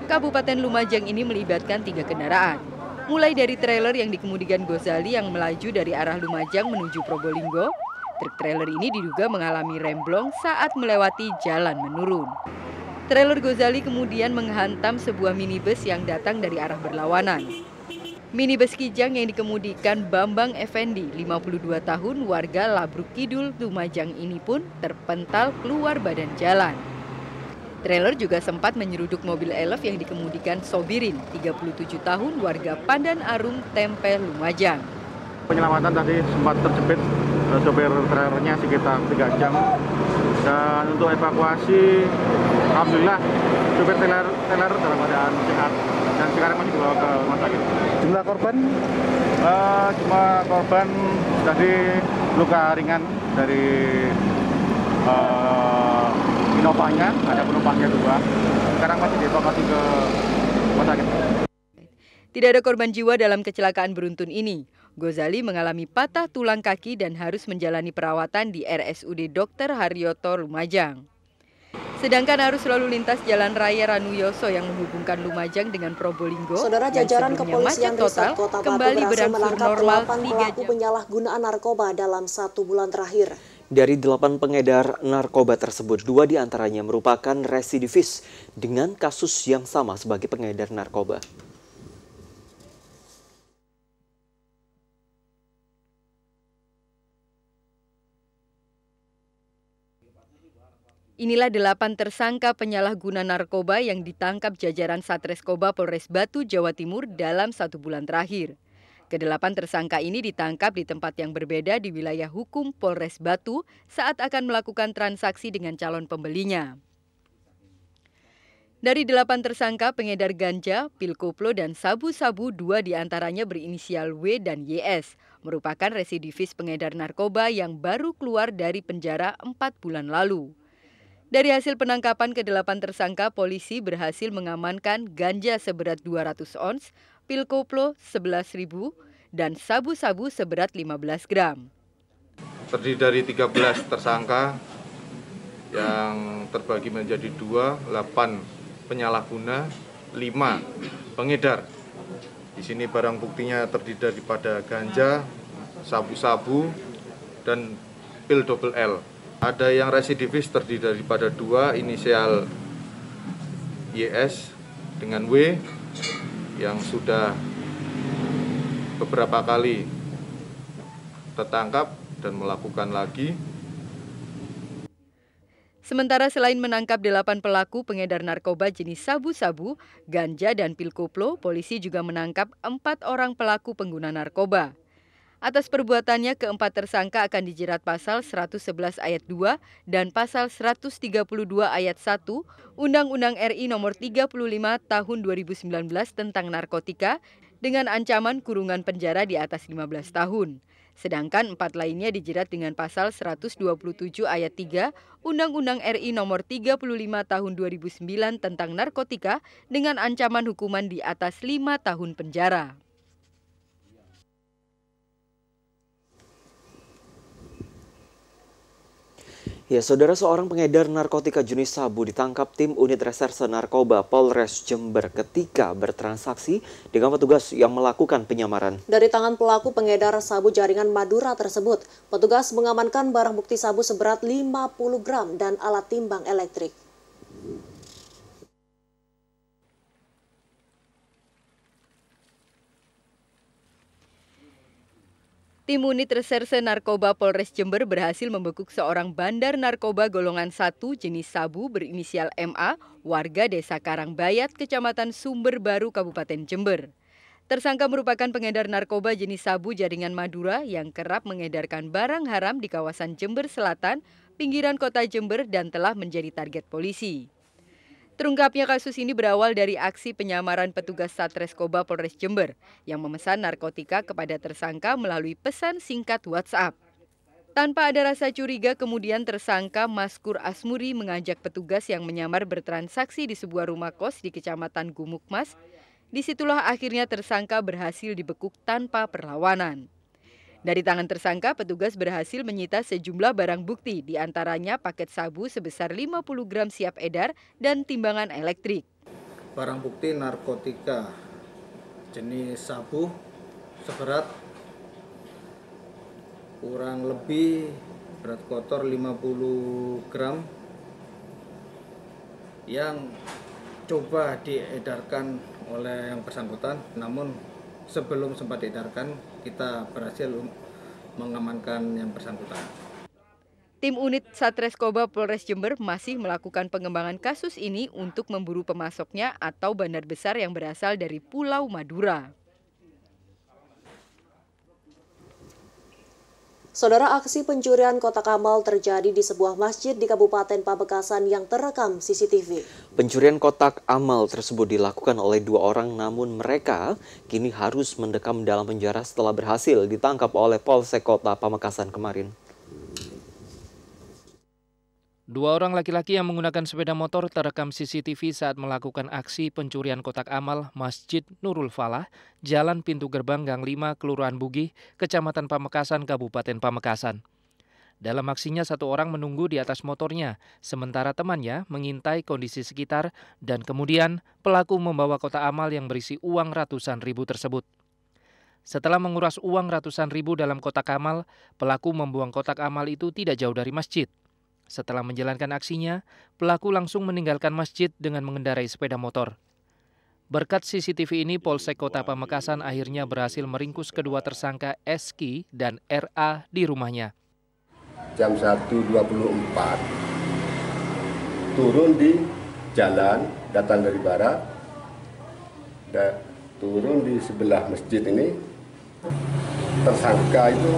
Kabupaten Lumajang ini melibatkan tiga kendaraan mulai dari trailer yang dikemudikan Gozali yang melaju dari arah Lumajang menuju Probolinggo, truk trailer ini diduga mengalami remblong saat melewati jalan menurun. Trailer Gozali kemudian menghantam sebuah minibus yang datang dari arah berlawanan. Minibus Kijang yang dikemudikan Bambang Effendi, 52 tahun, warga Labruk Kidul, Lumajang ini pun terpental keluar badan jalan. Trailer juga sempat menyeruduk mobil elf yang dikemudikan Sobirin, 37 tahun warga Pandan Arum, Tempe, Lumajang. Penyelamatan tadi sempat terjepit eh, sopir trailernya sekitar 3 jam. Dan untuk evakuasi, Alhamdulillah sopir trailer, trailer dalam keadaan sehat dan sekarang masih dibawa ke rumah sakit. Jumlah korban? Uh, eh, cuma korban tadi luka ringan dari uh, Inovanya, ada penumpangnya dua. Sekarang masih dievakuasi ke rumah sakit. Tidak ada korban jiwa dalam kecelakaan beruntun ini. Gozali mengalami patah tulang kaki dan harus menjalani perawatan di RSUD Dr. Haryoto Lumajang. Sedangkan arus lalu lintas Jalan Raya Ranuyoso yang menghubungkan Lumajang dengan Probolinggo Saudara jajaran yang kepolisian total, Kota kembali berangsur normal 3 jam. penyalahgunaan narkoba dalam satu bulan terakhir. Dari delapan pengedar narkoba tersebut, dua diantaranya merupakan residivis dengan kasus yang sama sebagai pengedar narkoba. Inilah delapan tersangka penyalahguna narkoba yang ditangkap jajaran Satreskoba Polres Batu, Jawa Timur dalam satu bulan terakhir. Kedelapan tersangka ini ditangkap di tempat yang berbeda di wilayah hukum Polres Batu saat akan melakukan transaksi dengan calon pembelinya. Dari delapan tersangka pengedar ganja, pil koplo, dan sabu-sabu, dua diantaranya berinisial W dan YS, merupakan residivis pengedar narkoba yang baru keluar dari penjara empat bulan lalu. Dari hasil penangkapan kedelapan tersangka, polisi berhasil mengamankan ganja seberat 200 ons, pil koplo 11.000, dan sabu-sabu seberat 15 gram. Terdiri dari 13 tersangka yang terbagi menjadi dua, 8 penyalahguna, 5 pengedar. Di sini barang buktinya terdiri daripada ganja, sabu-sabu, dan pil double L. Ada yang residivis terdiri daripada dua inisial YS dengan W yang sudah beberapa kali tertangkap dan melakukan lagi. Sementara selain menangkap delapan pelaku pengedar narkoba jenis sabu-sabu, ganja, dan pil koplo, polisi juga menangkap empat orang pelaku pengguna narkoba. Atas perbuatannya, keempat tersangka akan dijerat pasal 111 ayat 2 dan pasal 132 ayat 1 Undang-Undang RI nomor 35 tahun 2019 tentang narkotika dengan ancaman kurungan penjara di atas 15 tahun. Sedangkan empat lainnya dijerat dengan pasal 127 ayat 3 Undang-Undang RI nomor 35 tahun 2009 tentang narkotika dengan ancaman hukuman di atas 5 tahun penjara. Ya, saudara seorang pengedar narkotika jenis sabu ditangkap tim unit reserse narkoba Polres Jember ketika bertransaksi dengan petugas yang melakukan penyamaran. Dari tangan pelaku pengedar sabu jaringan Madura tersebut, petugas mengamankan barang bukti sabu seberat 50 gram dan alat timbang elektrik. Tim Unit Reserse Narkoba Polres Jember berhasil membekuk seorang bandar narkoba golongan satu jenis sabu berinisial MA warga Desa Karangbayat, Kecamatan Sumber Baru, Kabupaten Jember. Tersangka merupakan pengedar narkoba jenis sabu jaringan Madura yang kerap mengedarkan barang haram di kawasan Jember Selatan, pinggiran kota Jember dan telah menjadi target polisi. Terungkapnya kasus ini berawal dari aksi penyamaran petugas Satreskoba Polres Jember yang memesan narkotika kepada tersangka melalui pesan singkat WhatsApp. Tanpa ada rasa curiga, kemudian tersangka Maskur Asmuri mengajak petugas yang menyamar bertransaksi di sebuah rumah kos di Kecamatan Gumukmas. Disitulah akhirnya tersangka berhasil dibekuk tanpa perlawanan. Dari tangan tersangka, petugas berhasil menyita sejumlah barang bukti, diantaranya paket sabu sebesar 50 gram siap edar dan timbangan elektrik. Barang bukti narkotika jenis sabu seberat kurang lebih berat kotor 50 gram yang coba diedarkan oleh yang bersangkutan namun sebelum sempat diedarkan kita berhasil mengamankan yang bersangkutan. Tim unit Satreskoba Polres Jember masih melakukan pengembangan kasus ini untuk memburu pemasoknya atau bandar besar yang berasal dari Pulau Madura. Saudara aksi pencurian kotak amal terjadi di sebuah masjid di Kabupaten Pamekasan yang terekam CCTV. Pencurian kotak amal tersebut dilakukan oleh dua orang namun mereka kini harus mendekam dalam penjara setelah berhasil ditangkap oleh Polsek Kota Pamekasan kemarin. Dua orang laki-laki yang menggunakan sepeda motor terekam CCTV saat melakukan aksi pencurian kotak amal Masjid Nurul Falah, Jalan Pintu Gerbang Gang 5, Kelurahan Bugi, Kecamatan Pamekasan, Kabupaten Pamekasan. Dalam aksinya satu orang menunggu di atas motornya, sementara temannya mengintai kondisi sekitar dan kemudian pelaku membawa kotak amal yang berisi uang ratusan ribu tersebut. Setelah menguras uang ratusan ribu dalam kotak amal, pelaku membuang kotak amal itu tidak jauh dari masjid. Setelah menjalankan aksinya, pelaku langsung meninggalkan masjid dengan mengendarai sepeda motor. Berkat CCTV ini, Polsek Kota Pamekasan akhirnya berhasil meringkus kedua tersangka Eski dan RA di rumahnya. Jam 1.24, turun di jalan, datang dari barat, dan turun di sebelah masjid ini, tersangka itu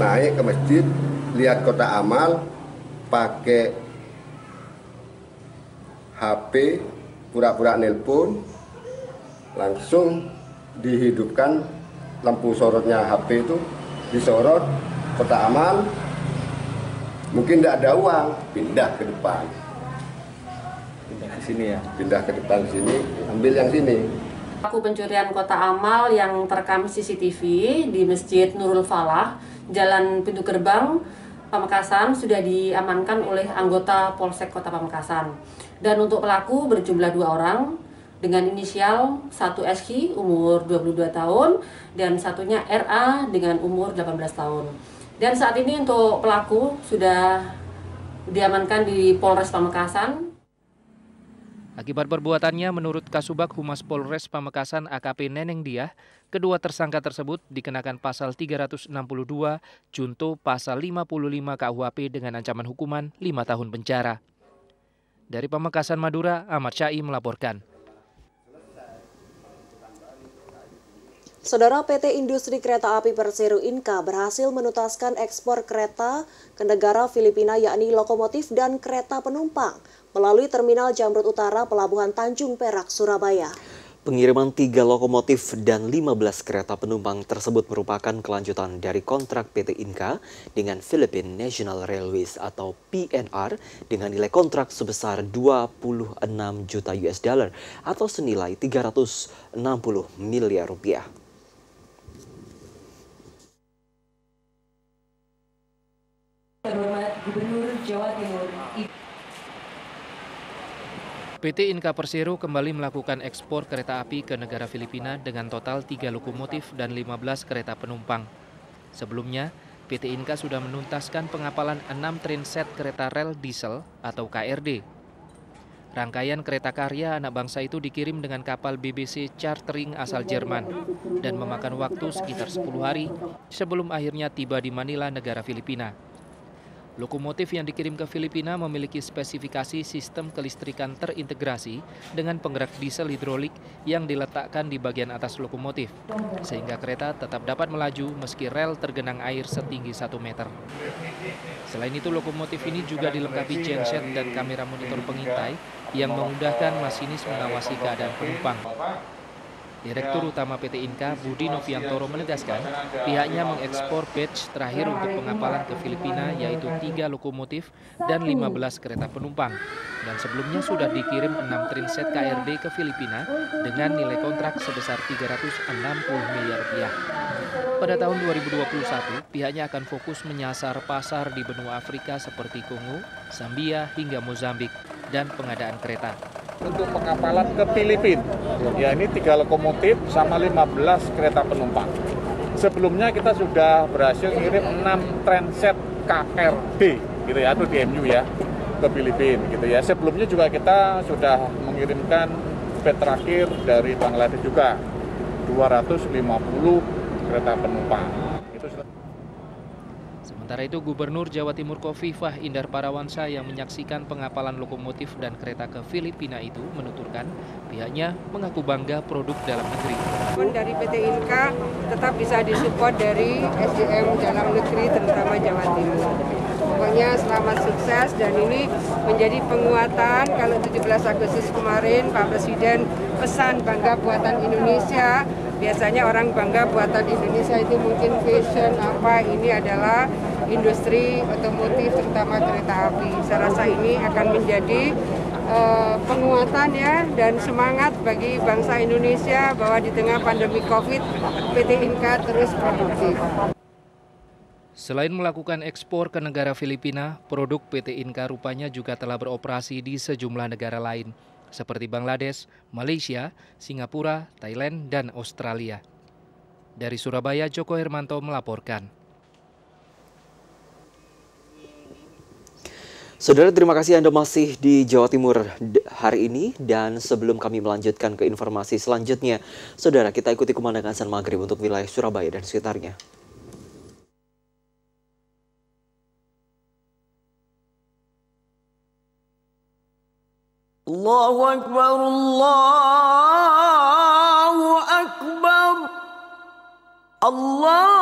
naik ke masjid, lihat kota amal pakai HP pura-pura nelpon langsung dihidupkan lampu sorotnya HP itu disorot kota amal mungkin tidak ada uang pindah ke depan pindah ke sini ya pindah ke depan sini ambil yang sini Aku pencurian kota amal yang terekam CCTV di Masjid Nurul Falah, Jalan Pintu Gerbang, Pamekasan sudah diamankan oleh anggota Polsek Kota Pamekasan. Dan untuk pelaku berjumlah dua orang dengan inisial 1 SK umur 22 tahun dan satunya RA dengan umur 18 tahun. Dan saat ini untuk pelaku sudah diamankan di Polres Pamekasan Akibat perbuatannya, menurut Kasubag Humas Polres Pamekasan AKP Neneng Diah, kedua tersangka tersebut dikenakan pasal 362, junto pasal 55 KUHP dengan ancaman hukuman 5 tahun penjara. Dari Pamekasan Madura, Ahmad Syai melaporkan. Saudara PT Industri Kereta Api Persero Inka berhasil menutaskan ekspor kereta ke negara Filipina yakni lokomotif dan kereta penumpang melalui Terminal Jamrut Utara Pelabuhan Tanjung Perak, Surabaya. Pengiriman tiga lokomotif dan 15 kereta penumpang tersebut merupakan kelanjutan dari kontrak PT Inka dengan Philippine National Railways atau PNR dengan nilai kontrak sebesar 26 juta US dollar atau senilai 360 miliar rupiah. Terhormat Gubernur Jawa Timur. PT Inka Persero kembali melakukan ekspor kereta api ke negara Filipina dengan total 3 lokomotif dan 15 kereta penumpang. Sebelumnya, PT Inka sudah menuntaskan pengapalan 6 train set kereta rel diesel atau KRD. Rangkaian kereta karya anak bangsa itu dikirim dengan kapal BBC chartering asal Jerman dan memakan waktu sekitar 10 hari sebelum akhirnya tiba di Manila, negara Filipina. Lokomotif yang dikirim ke Filipina memiliki spesifikasi sistem kelistrikan terintegrasi dengan penggerak diesel hidrolik yang diletakkan di bagian atas lokomotif, sehingga kereta tetap dapat melaju meski rel tergenang air setinggi 1 meter. Selain itu, lokomotif ini juga dilengkapi genset dan kamera monitor pengintai yang memudahkan masinis mengawasi keadaan penumpang. Direktur Utama PT Inka Budi Noviantoro menegaskan pihaknya mengekspor batch terakhir untuk pengapalan ke Filipina yaitu tiga lokomotif dan 15 kereta penumpang. Dan sebelumnya sudah dikirim 6 trinset KRD ke Filipina dengan nilai kontrak sebesar 360 miliar rupiah. Pada tahun 2021, pihaknya akan fokus menyasar pasar di benua Afrika seperti Kongo, Zambia hingga Mozambik dan pengadaan kereta untuk pengapalan ke Filipina. Ya ini tiga lokomotif sama 15 kereta penumpang. Sebelumnya kita sudah berhasil ngirim 6 transit KRD gitu ya atau DMU ya ke Filipina gitu ya. Sebelumnya juga kita sudah mengirimkan bed terakhir dari Bangladesh juga 250 kereta penumpang. Sementara itu Gubernur Jawa Timur Kofifah Indar Parawansa yang menyaksikan pengapalan lokomotif dan kereta ke Filipina itu menuturkan pihaknya mengaku bangga produk dalam negeri. Dari PT Inka tetap bisa disupport dari SDM dalam negeri terutama Jawa Timur. Pokoknya selamat sukses dan ini menjadi penguatan kalau 17 Agustus kemarin Pak Presiden pesan bangga buatan Indonesia biasanya orang bangga buatan Indonesia itu mungkin fashion apa ini adalah industri otomotif terutama kereta api. Saya rasa ini akan menjadi uh, penguatan ya dan semangat bagi bangsa Indonesia bahwa di tengah pandemi Covid PT Inka terus produktif. Selain melakukan ekspor ke negara Filipina, produk PT Inka rupanya juga telah beroperasi di sejumlah negara lain seperti Bangladesh, Malaysia, Singapura, Thailand, dan Australia. Dari Surabaya, Joko Hermanto melaporkan. Saudara, terima kasih Anda masih di Jawa Timur hari ini. Dan sebelum kami melanjutkan ke informasi selanjutnya, Saudara, kita ikuti kemandangan San Maghrib untuk wilayah Surabaya dan sekitarnya. Allahu Akbar, Allahu Akbar, Allah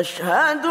أشهد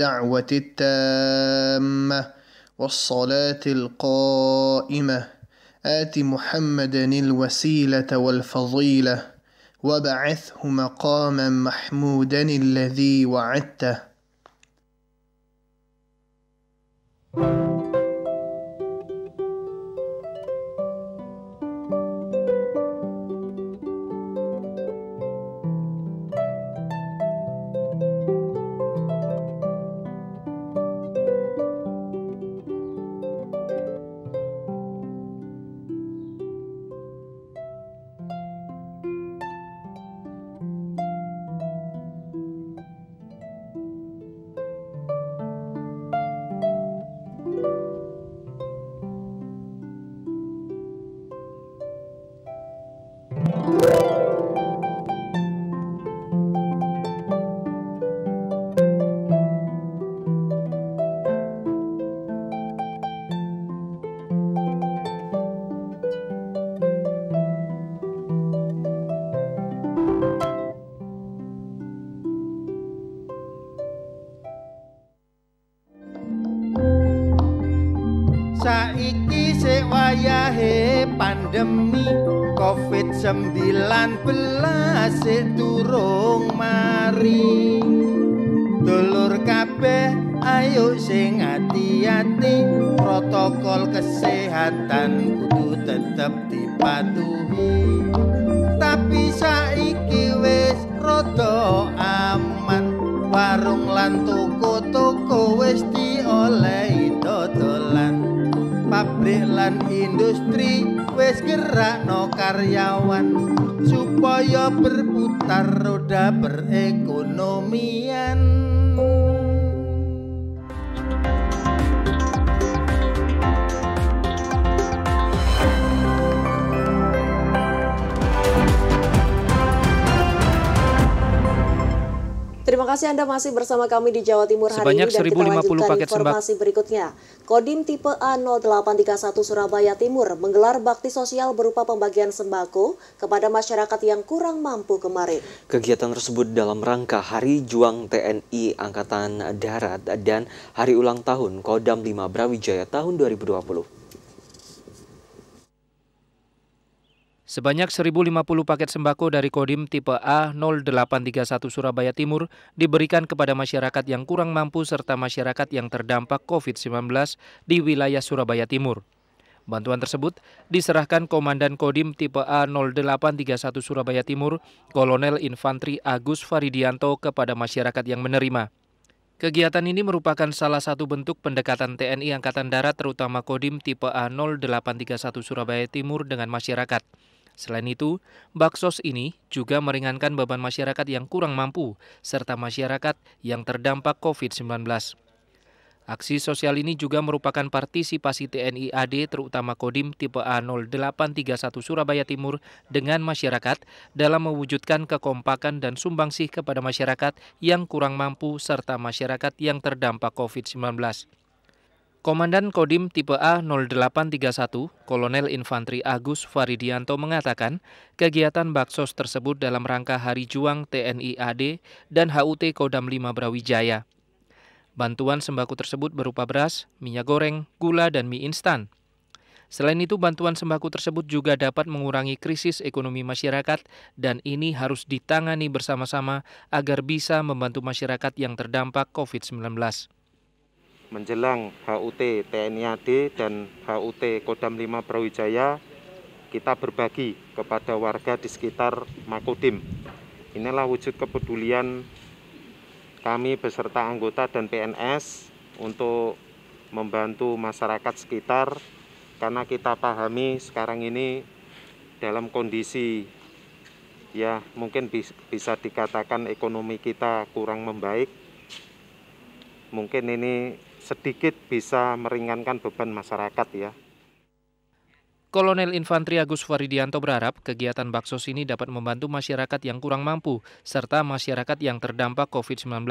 الدعوة التامة والصلاة القائمة آت محمدا الوسيلة والفضيلة وبعثه مقاما محمودا الذي وعدته kasih Anda masih bersama kami di Jawa Timur hari Sebanyak ini dan kita lanjutkan paket informasi sembak. berikutnya. Kodim tipe A0831 Surabaya Timur menggelar bakti sosial berupa pembagian sembako kepada masyarakat yang kurang mampu kemarin. Kegiatan tersebut dalam rangka Hari Juang TNI Angkatan Darat dan Hari Ulang Tahun Kodam 5 Brawijaya tahun 2020. Sebanyak 1.050 paket sembako dari Kodim tipe A0831 Surabaya Timur diberikan kepada masyarakat yang kurang mampu serta masyarakat yang terdampak COVID-19 di wilayah Surabaya Timur. Bantuan tersebut diserahkan Komandan Kodim tipe A0831 Surabaya Timur, Kolonel Infantri Agus Faridianto kepada masyarakat yang menerima. Kegiatan ini merupakan salah satu bentuk pendekatan TNI Angkatan Darat terutama Kodim tipe A0831 Surabaya Timur dengan masyarakat. Selain itu, baksos ini juga meringankan beban masyarakat yang kurang mampu serta masyarakat yang terdampak COVID-19. Aksi sosial ini juga merupakan partisipasi TNI AD terutama Kodim tipe A0831 Surabaya Timur dengan masyarakat dalam mewujudkan kekompakan dan sumbangsih kepada masyarakat yang kurang mampu serta masyarakat yang terdampak COVID-19. Komandan Kodim Tipe A0831, Kolonel Infanteri Agus Faridianto mengatakan, kegiatan Baksos tersebut dalam rangka Hari Juang TNI AD dan HUT Kodam 5 Brawijaya. Bantuan sembako tersebut berupa beras, minyak goreng, gula, dan mie instan. Selain itu, bantuan sembako tersebut juga dapat mengurangi krisis ekonomi masyarakat dan ini harus ditangani bersama-sama agar bisa membantu masyarakat yang terdampak COVID-19 menjelang HUT TNI AD dan HUT Kodam 5 Brawijaya kita berbagi kepada warga di sekitar Makodim. Inilah wujud kepedulian kami beserta anggota dan PNS untuk membantu masyarakat sekitar karena kita pahami sekarang ini dalam kondisi ya mungkin bisa dikatakan ekonomi kita kurang membaik. Mungkin ini sedikit bisa meringankan beban masyarakat ya. Kolonel Infantri Agus Faridianto berharap kegiatan Baksos ini dapat membantu masyarakat yang kurang mampu serta masyarakat yang terdampak COVID-19.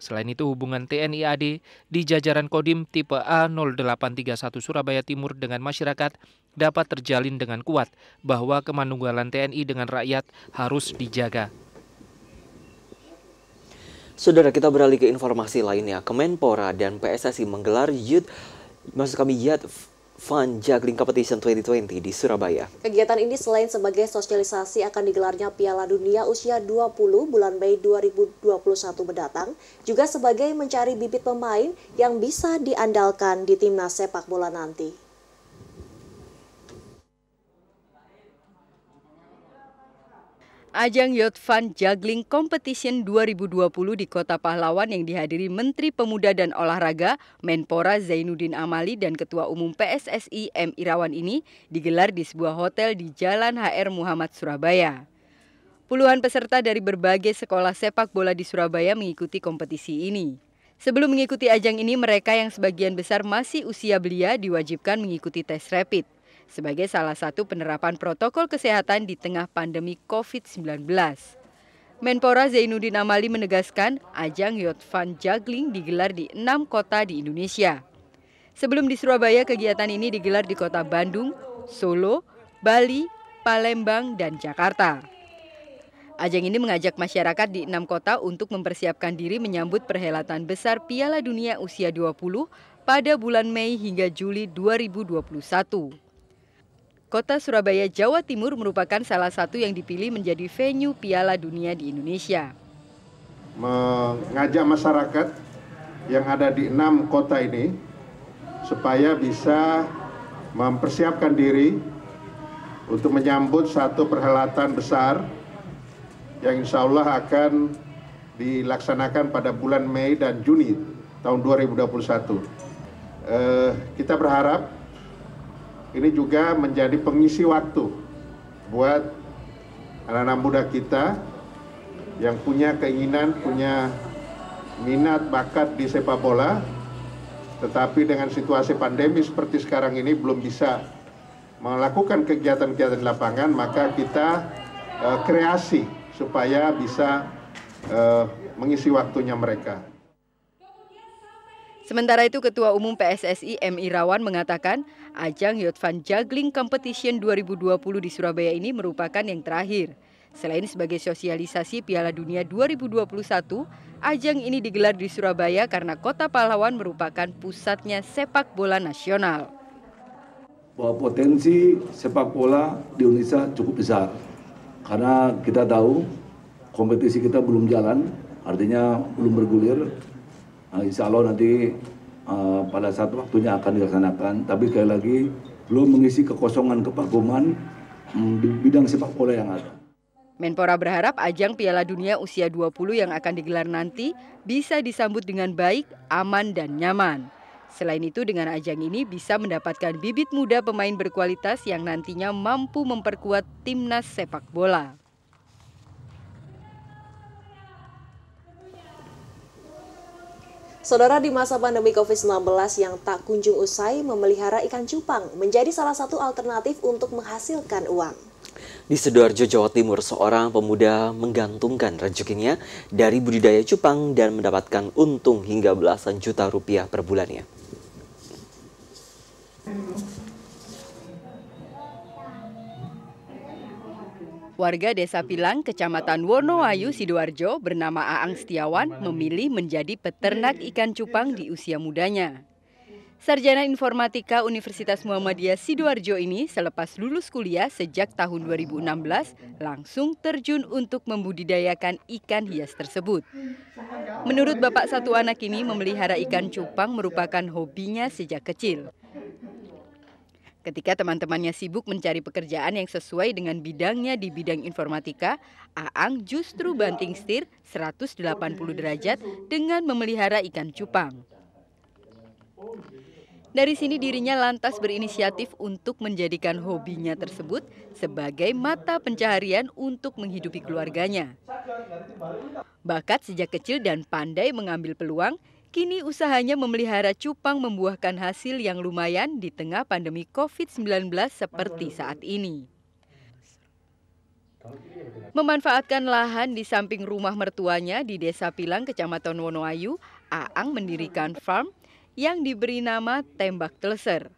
Selain itu, hubungan TNI AD di jajaran Kodim tipe A0831 Surabaya Timur dengan masyarakat dapat terjalin dengan kuat bahwa kemanunggalan TNI dengan rakyat harus dijaga. Saudara kita beralih ke informasi lainnya. Kemenpora dan PSSI menggelar Youth maksud kami Youth Fun Juggling Competition 2020 di Surabaya. Kegiatan ini selain sebagai sosialisasi akan digelarnya Piala Dunia usia 20 bulan Mei 2021 mendatang, juga sebagai mencari bibit pemain yang bisa diandalkan di timnas sepak bola nanti. ajang Youth Fun Juggling Competition 2020 di Kota Pahlawan yang dihadiri Menteri Pemuda dan Olahraga, Menpora Zainuddin Amali dan Ketua Umum PSSI M. Irawan ini digelar di sebuah hotel di Jalan HR Muhammad Surabaya. Puluhan peserta dari berbagai sekolah sepak bola di Surabaya mengikuti kompetisi ini. Sebelum mengikuti ajang ini, mereka yang sebagian besar masih usia belia diwajibkan mengikuti tes rapid sebagai salah satu penerapan protokol kesehatan di tengah pandemi COVID-19. Menpora Zainuddin Amali menegaskan ajang Yacht Fun Juggling digelar di enam kota di Indonesia. Sebelum di Surabaya, kegiatan ini digelar di kota Bandung, Solo, Bali, Palembang, dan Jakarta. Ajang ini mengajak masyarakat di enam kota untuk mempersiapkan diri menyambut perhelatan besar Piala Dunia Usia 20 pada bulan Mei hingga Juli 2021. Kota Surabaya, Jawa Timur merupakan salah satu yang dipilih menjadi venue Piala Dunia di Indonesia. Mengajak masyarakat yang ada di enam kota ini supaya bisa mempersiapkan diri untuk menyambut satu perhelatan besar yang insya Allah akan dilaksanakan pada bulan Mei dan Juni tahun 2021. Eh, kita berharap ini juga menjadi pengisi waktu buat anak-anak muda kita yang punya keinginan, punya minat, bakat di sepak bola, tetapi dengan situasi pandemi seperti sekarang ini belum bisa melakukan kegiatan-kegiatan lapangan, maka kita uh, kreasi supaya bisa uh, mengisi waktunya mereka. Sementara itu Ketua Umum PSSI M. Irawan mengatakan ajang Youth Fund Juggling Competition 2020 di Surabaya ini merupakan yang terakhir. Selain sebagai sosialisasi Piala Dunia 2021, ajang ini digelar di Surabaya karena Kota Pahlawan merupakan pusatnya sepak bola nasional. Bahwa potensi sepak bola di Indonesia cukup besar. Karena kita tahu kompetisi kita belum jalan, artinya belum bergulir. Nah, insya Allah nanti uh, pada saat waktunya akan dilaksanakan. Tapi sekali lagi belum mengisi kekosongan kepaguman um, mm, di bidang sepak bola yang ada. Menpora berharap ajang Piala Dunia usia 20 yang akan digelar nanti bisa disambut dengan baik, aman, dan nyaman. Selain itu, dengan ajang ini bisa mendapatkan bibit muda pemain berkualitas yang nantinya mampu memperkuat timnas sepak bola. Saudara di masa pandemi COVID-19 yang tak kunjung usai, memelihara ikan cupang menjadi salah satu alternatif untuk menghasilkan uang. Di Sidoarjo, Jawa Timur, seorang pemuda menggantungkan rezekinya dari budidaya cupang dan mendapatkan untung hingga belasan juta rupiah per bulannya. Warga Desa Pilang, Kecamatan Wonoayu, Sidoarjo bernama Aang Setiawan memilih menjadi peternak ikan cupang di usia mudanya. Sarjana Informatika Universitas Muhammadiyah Sidoarjo ini selepas lulus kuliah sejak tahun 2016 langsung terjun untuk membudidayakan ikan hias tersebut. Menurut bapak satu anak ini memelihara ikan cupang merupakan hobinya sejak kecil. Ketika teman-temannya sibuk mencari pekerjaan yang sesuai dengan bidangnya di bidang informatika, Aang justru banting setir 180 derajat dengan memelihara ikan cupang. Dari sini dirinya lantas berinisiatif untuk menjadikan hobinya tersebut sebagai mata pencaharian untuk menghidupi keluarganya. Bakat sejak kecil dan pandai mengambil peluang, Kini usahanya memelihara cupang membuahkan hasil yang lumayan di tengah pandemi COVID-19 seperti saat ini. Memanfaatkan lahan di samping rumah mertuanya di Desa Pilang, Kecamatan Wonoayu, Aang mendirikan farm yang diberi nama Tembak Teleser.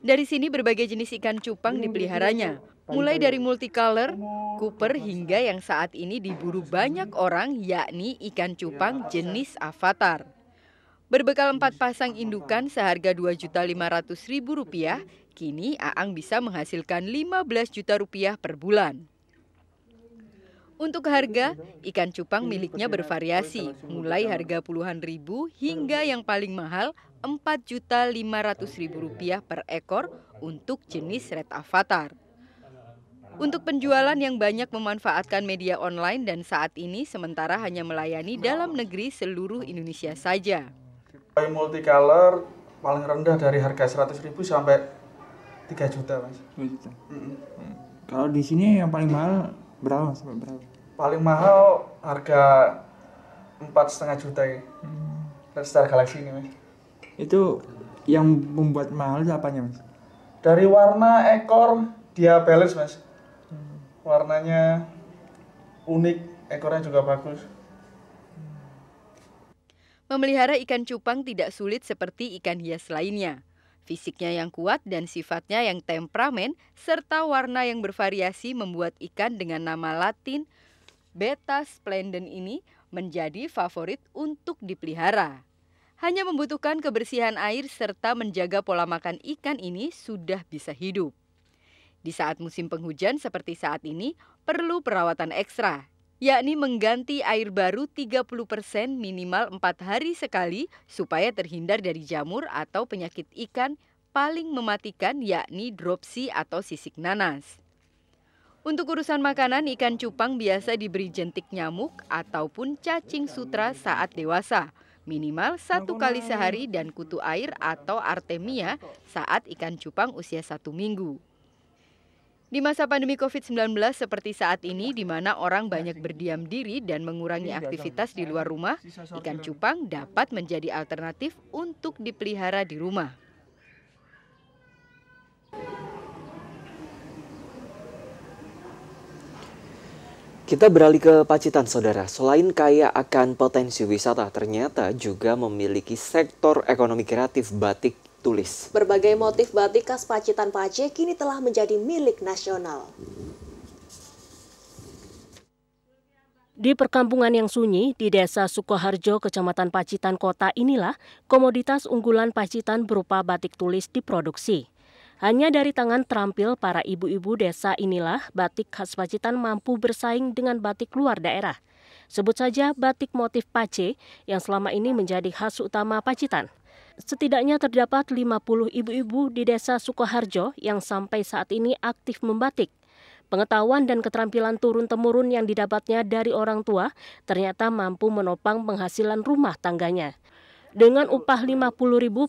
Dari sini berbagai jenis ikan cupang dipeliharanya, mulai dari multicolor, Cooper hingga yang saat ini diburu banyak orang yakni ikan iya, cupang jenis avatar. Berbekal empat pasang indukan seharga Rp2.500.000, kini Aang bisa menghasilkan Rp15.000.000 per bulan. Untuk harga, ikan cupang miliknya bervariasi, mulai harga puluhan ribu hingga yang paling mahal Rp4.500.000 per ekor untuk jenis red avatar. Untuk penjualan yang banyak memanfaatkan media online dan saat ini sementara hanya melayani dalam negeri seluruh Indonesia saja. Buy multicolor paling rendah dari harga 100 ribu sampai 3 juta, Mas. 3 juta. Mm -hmm. Kalau di sini yang paling mahal berapa, sampai Berapa? Paling mahal harga empat setengah juta ya. Hmm. Star Galaxy ini, Mas. Itu yang membuat mahal itu apanya, Mas? Dari warna ekor dia balance, Mas warnanya unik, ekornya juga bagus. Memelihara ikan cupang tidak sulit seperti ikan hias lainnya. Fisiknya yang kuat dan sifatnya yang temperamen serta warna yang bervariasi membuat ikan dengan nama latin Beta splendens ini menjadi favorit untuk dipelihara. Hanya membutuhkan kebersihan air serta menjaga pola makan ikan ini sudah bisa hidup. Di saat musim penghujan seperti saat ini, perlu perawatan ekstra, yakni mengganti air baru 30% minimal 4 hari sekali supaya terhindar dari jamur atau penyakit ikan paling mematikan yakni dropsy atau sisik nanas. Untuk urusan makanan, ikan cupang biasa diberi jentik nyamuk ataupun cacing sutra saat dewasa, minimal satu kali sehari dan kutu air atau artemia saat ikan cupang usia satu minggu. Di masa pandemi COVID-19 seperti saat ini di mana orang banyak berdiam diri dan mengurangi aktivitas di ya, luar rumah, ikan cupang dapat menjadi alternatif untuk dipelihara di rumah. Kita beralih ke Pacitan, saudara. Selain kaya akan potensi wisata, ternyata juga memiliki sektor ekonomi kreatif batik tulis. Berbagai motif batik khas Pacitan Pace kini telah menjadi milik nasional. Di perkampungan yang sunyi di Desa Sukoharjo, Kecamatan Pacitan Kota inilah komoditas unggulan Pacitan berupa batik tulis diproduksi. Hanya dari tangan terampil para ibu-ibu desa inilah batik khas Pacitan mampu bersaing dengan batik luar daerah. Sebut saja batik motif Pace yang selama ini menjadi khas utama Pacitan. Setidaknya terdapat 50 ibu-ibu di desa Sukoharjo yang sampai saat ini aktif membatik. Pengetahuan dan keterampilan turun-temurun yang didapatnya dari orang tua ternyata mampu menopang penghasilan rumah tangganya. Dengan upah 50.000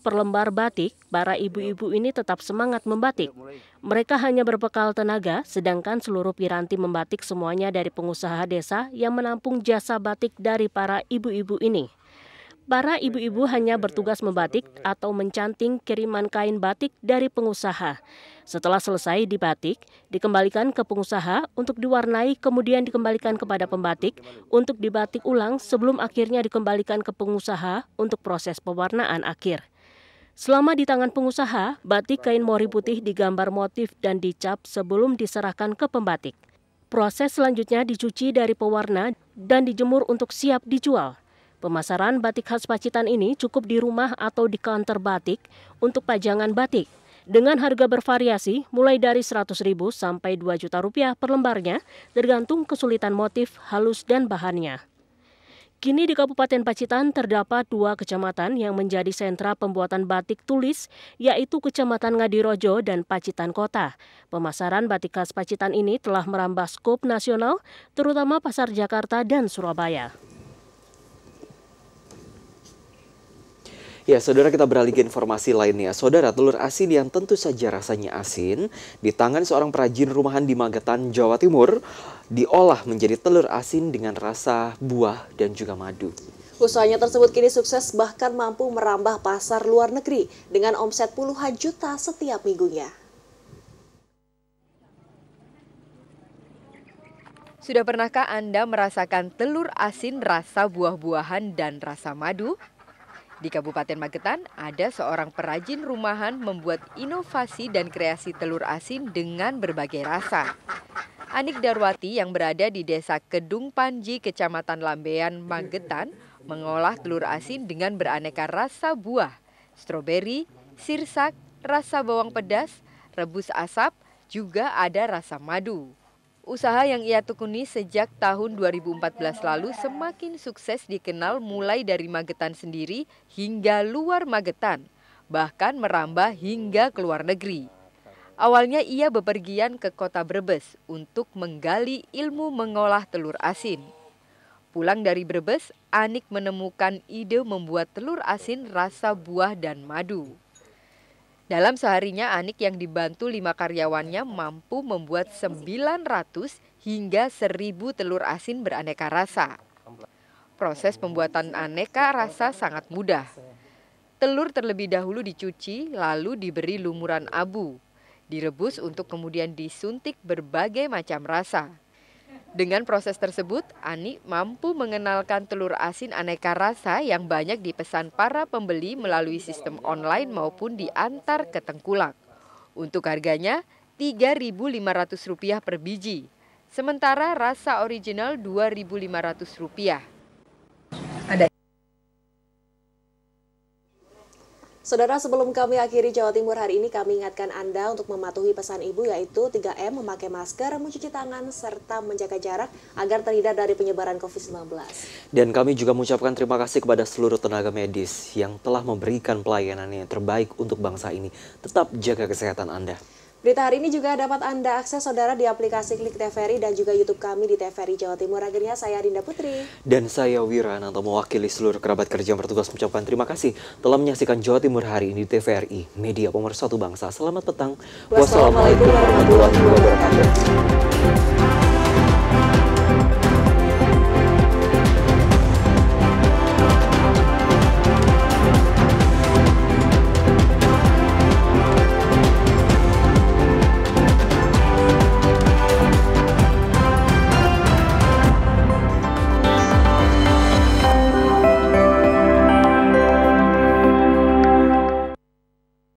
per lembar batik, para ibu-ibu ini tetap semangat membatik. Mereka hanya berbekal tenaga, sedangkan seluruh piranti membatik semuanya dari pengusaha desa yang menampung jasa batik dari para ibu-ibu ini. Para ibu-ibu hanya bertugas membatik atau mencanting kiriman kain batik dari pengusaha. Setelah selesai dibatik, dikembalikan ke pengusaha untuk diwarnai kemudian dikembalikan kepada pembatik untuk dibatik ulang sebelum akhirnya dikembalikan ke pengusaha untuk proses pewarnaan akhir. Selama di tangan pengusaha, batik kain mori putih digambar motif dan dicap sebelum diserahkan ke pembatik. Proses selanjutnya dicuci dari pewarna dan dijemur untuk siap dijual. Pemasaran batik khas Pacitan ini cukup di rumah atau di kantor batik untuk pajangan batik dengan harga bervariasi mulai dari 100.000 ribu sampai 2 juta rupiah per lembarnya tergantung kesulitan motif, halus, dan bahannya. Kini di Kabupaten Pacitan terdapat dua kecamatan yang menjadi sentra pembuatan batik tulis, yaitu Kecamatan Ngadirojo dan Pacitan Kota. Pemasaran batik khas Pacitan ini telah merambah skop nasional, terutama pasar Jakarta dan Surabaya. Ya, saudara kita beralih ke informasi lainnya. Saudara, telur asin yang tentu saja rasanya asin, di tangan seorang perajin rumahan di Magetan, Jawa Timur, diolah menjadi telur asin dengan rasa buah dan juga madu. Usahanya tersebut kini sukses bahkan mampu merambah pasar luar negeri dengan omset puluhan juta setiap minggunya. Sudah pernahkah Anda merasakan telur asin rasa buah-buahan dan rasa madu? Di Kabupaten Magetan, ada seorang perajin rumahan membuat inovasi dan kreasi telur asin dengan berbagai rasa. Anik Darwati yang berada di desa Kedung Panji, Kecamatan Lambean, Magetan, mengolah telur asin dengan beraneka rasa buah, stroberi, sirsak, rasa bawang pedas, rebus asap, juga ada rasa madu. Usaha yang ia tekuni sejak tahun 2014 lalu semakin sukses dikenal mulai dari Magetan sendiri hingga luar Magetan, bahkan merambah hingga ke luar negeri. Awalnya ia bepergian ke kota Brebes untuk menggali ilmu mengolah telur asin. Pulang dari Brebes, Anik menemukan ide membuat telur asin rasa buah dan madu. Dalam seharinya, Anik yang dibantu lima karyawannya mampu membuat 900 hingga 1000 telur asin beraneka rasa. Proses pembuatan aneka rasa sangat mudah. Telur terlebih dahulu dicuci, lalu diberi lumuran abu. Direbus untuk kemudian disuntik berbagai macam rasa. Dengan proses tersebut, Ani mampu mengenalkan telur asin aneka rasa yang banyak dipesan para pembeli melalui sistem online maupun diantar ke Tengkulak. Untuk harganya Rp3.500 per biji, sementara rasa original Rp2.500. Ada Saudara, sebelum kami akhiri Jawa Timur hari ini, kami ingatkan Anda untuk mematuhi pesan Ibu yaitu 3M, memakai masker, mencuci tangan, serta menjaga jarak agar terhindar dari penyebaran COVID-19. Dan kami juga mengucapkan terima kasih kepada seluruh tenaga medis yang telah memberikan pelayanan yang terbaik untuk bangsa ini. Tetap jaga kesehatan Anda. Berita hari ini juga dapat Anda akses saudara di aplikasi Klik TVRI dan juga YouTube kami di TVRI Jawa Timur. Akhirnya saya Rinda Putri. Dan saya Wira Nanto mewakili seluruh kerabat kerja yang bertugas mengucapkan terima kasih telah menyaksikan Jawa Timur hari ini di TVRI, media pemersatu bangsa. Selamat petang. Wassalamualaikum warahmatullahi wabarakatuh.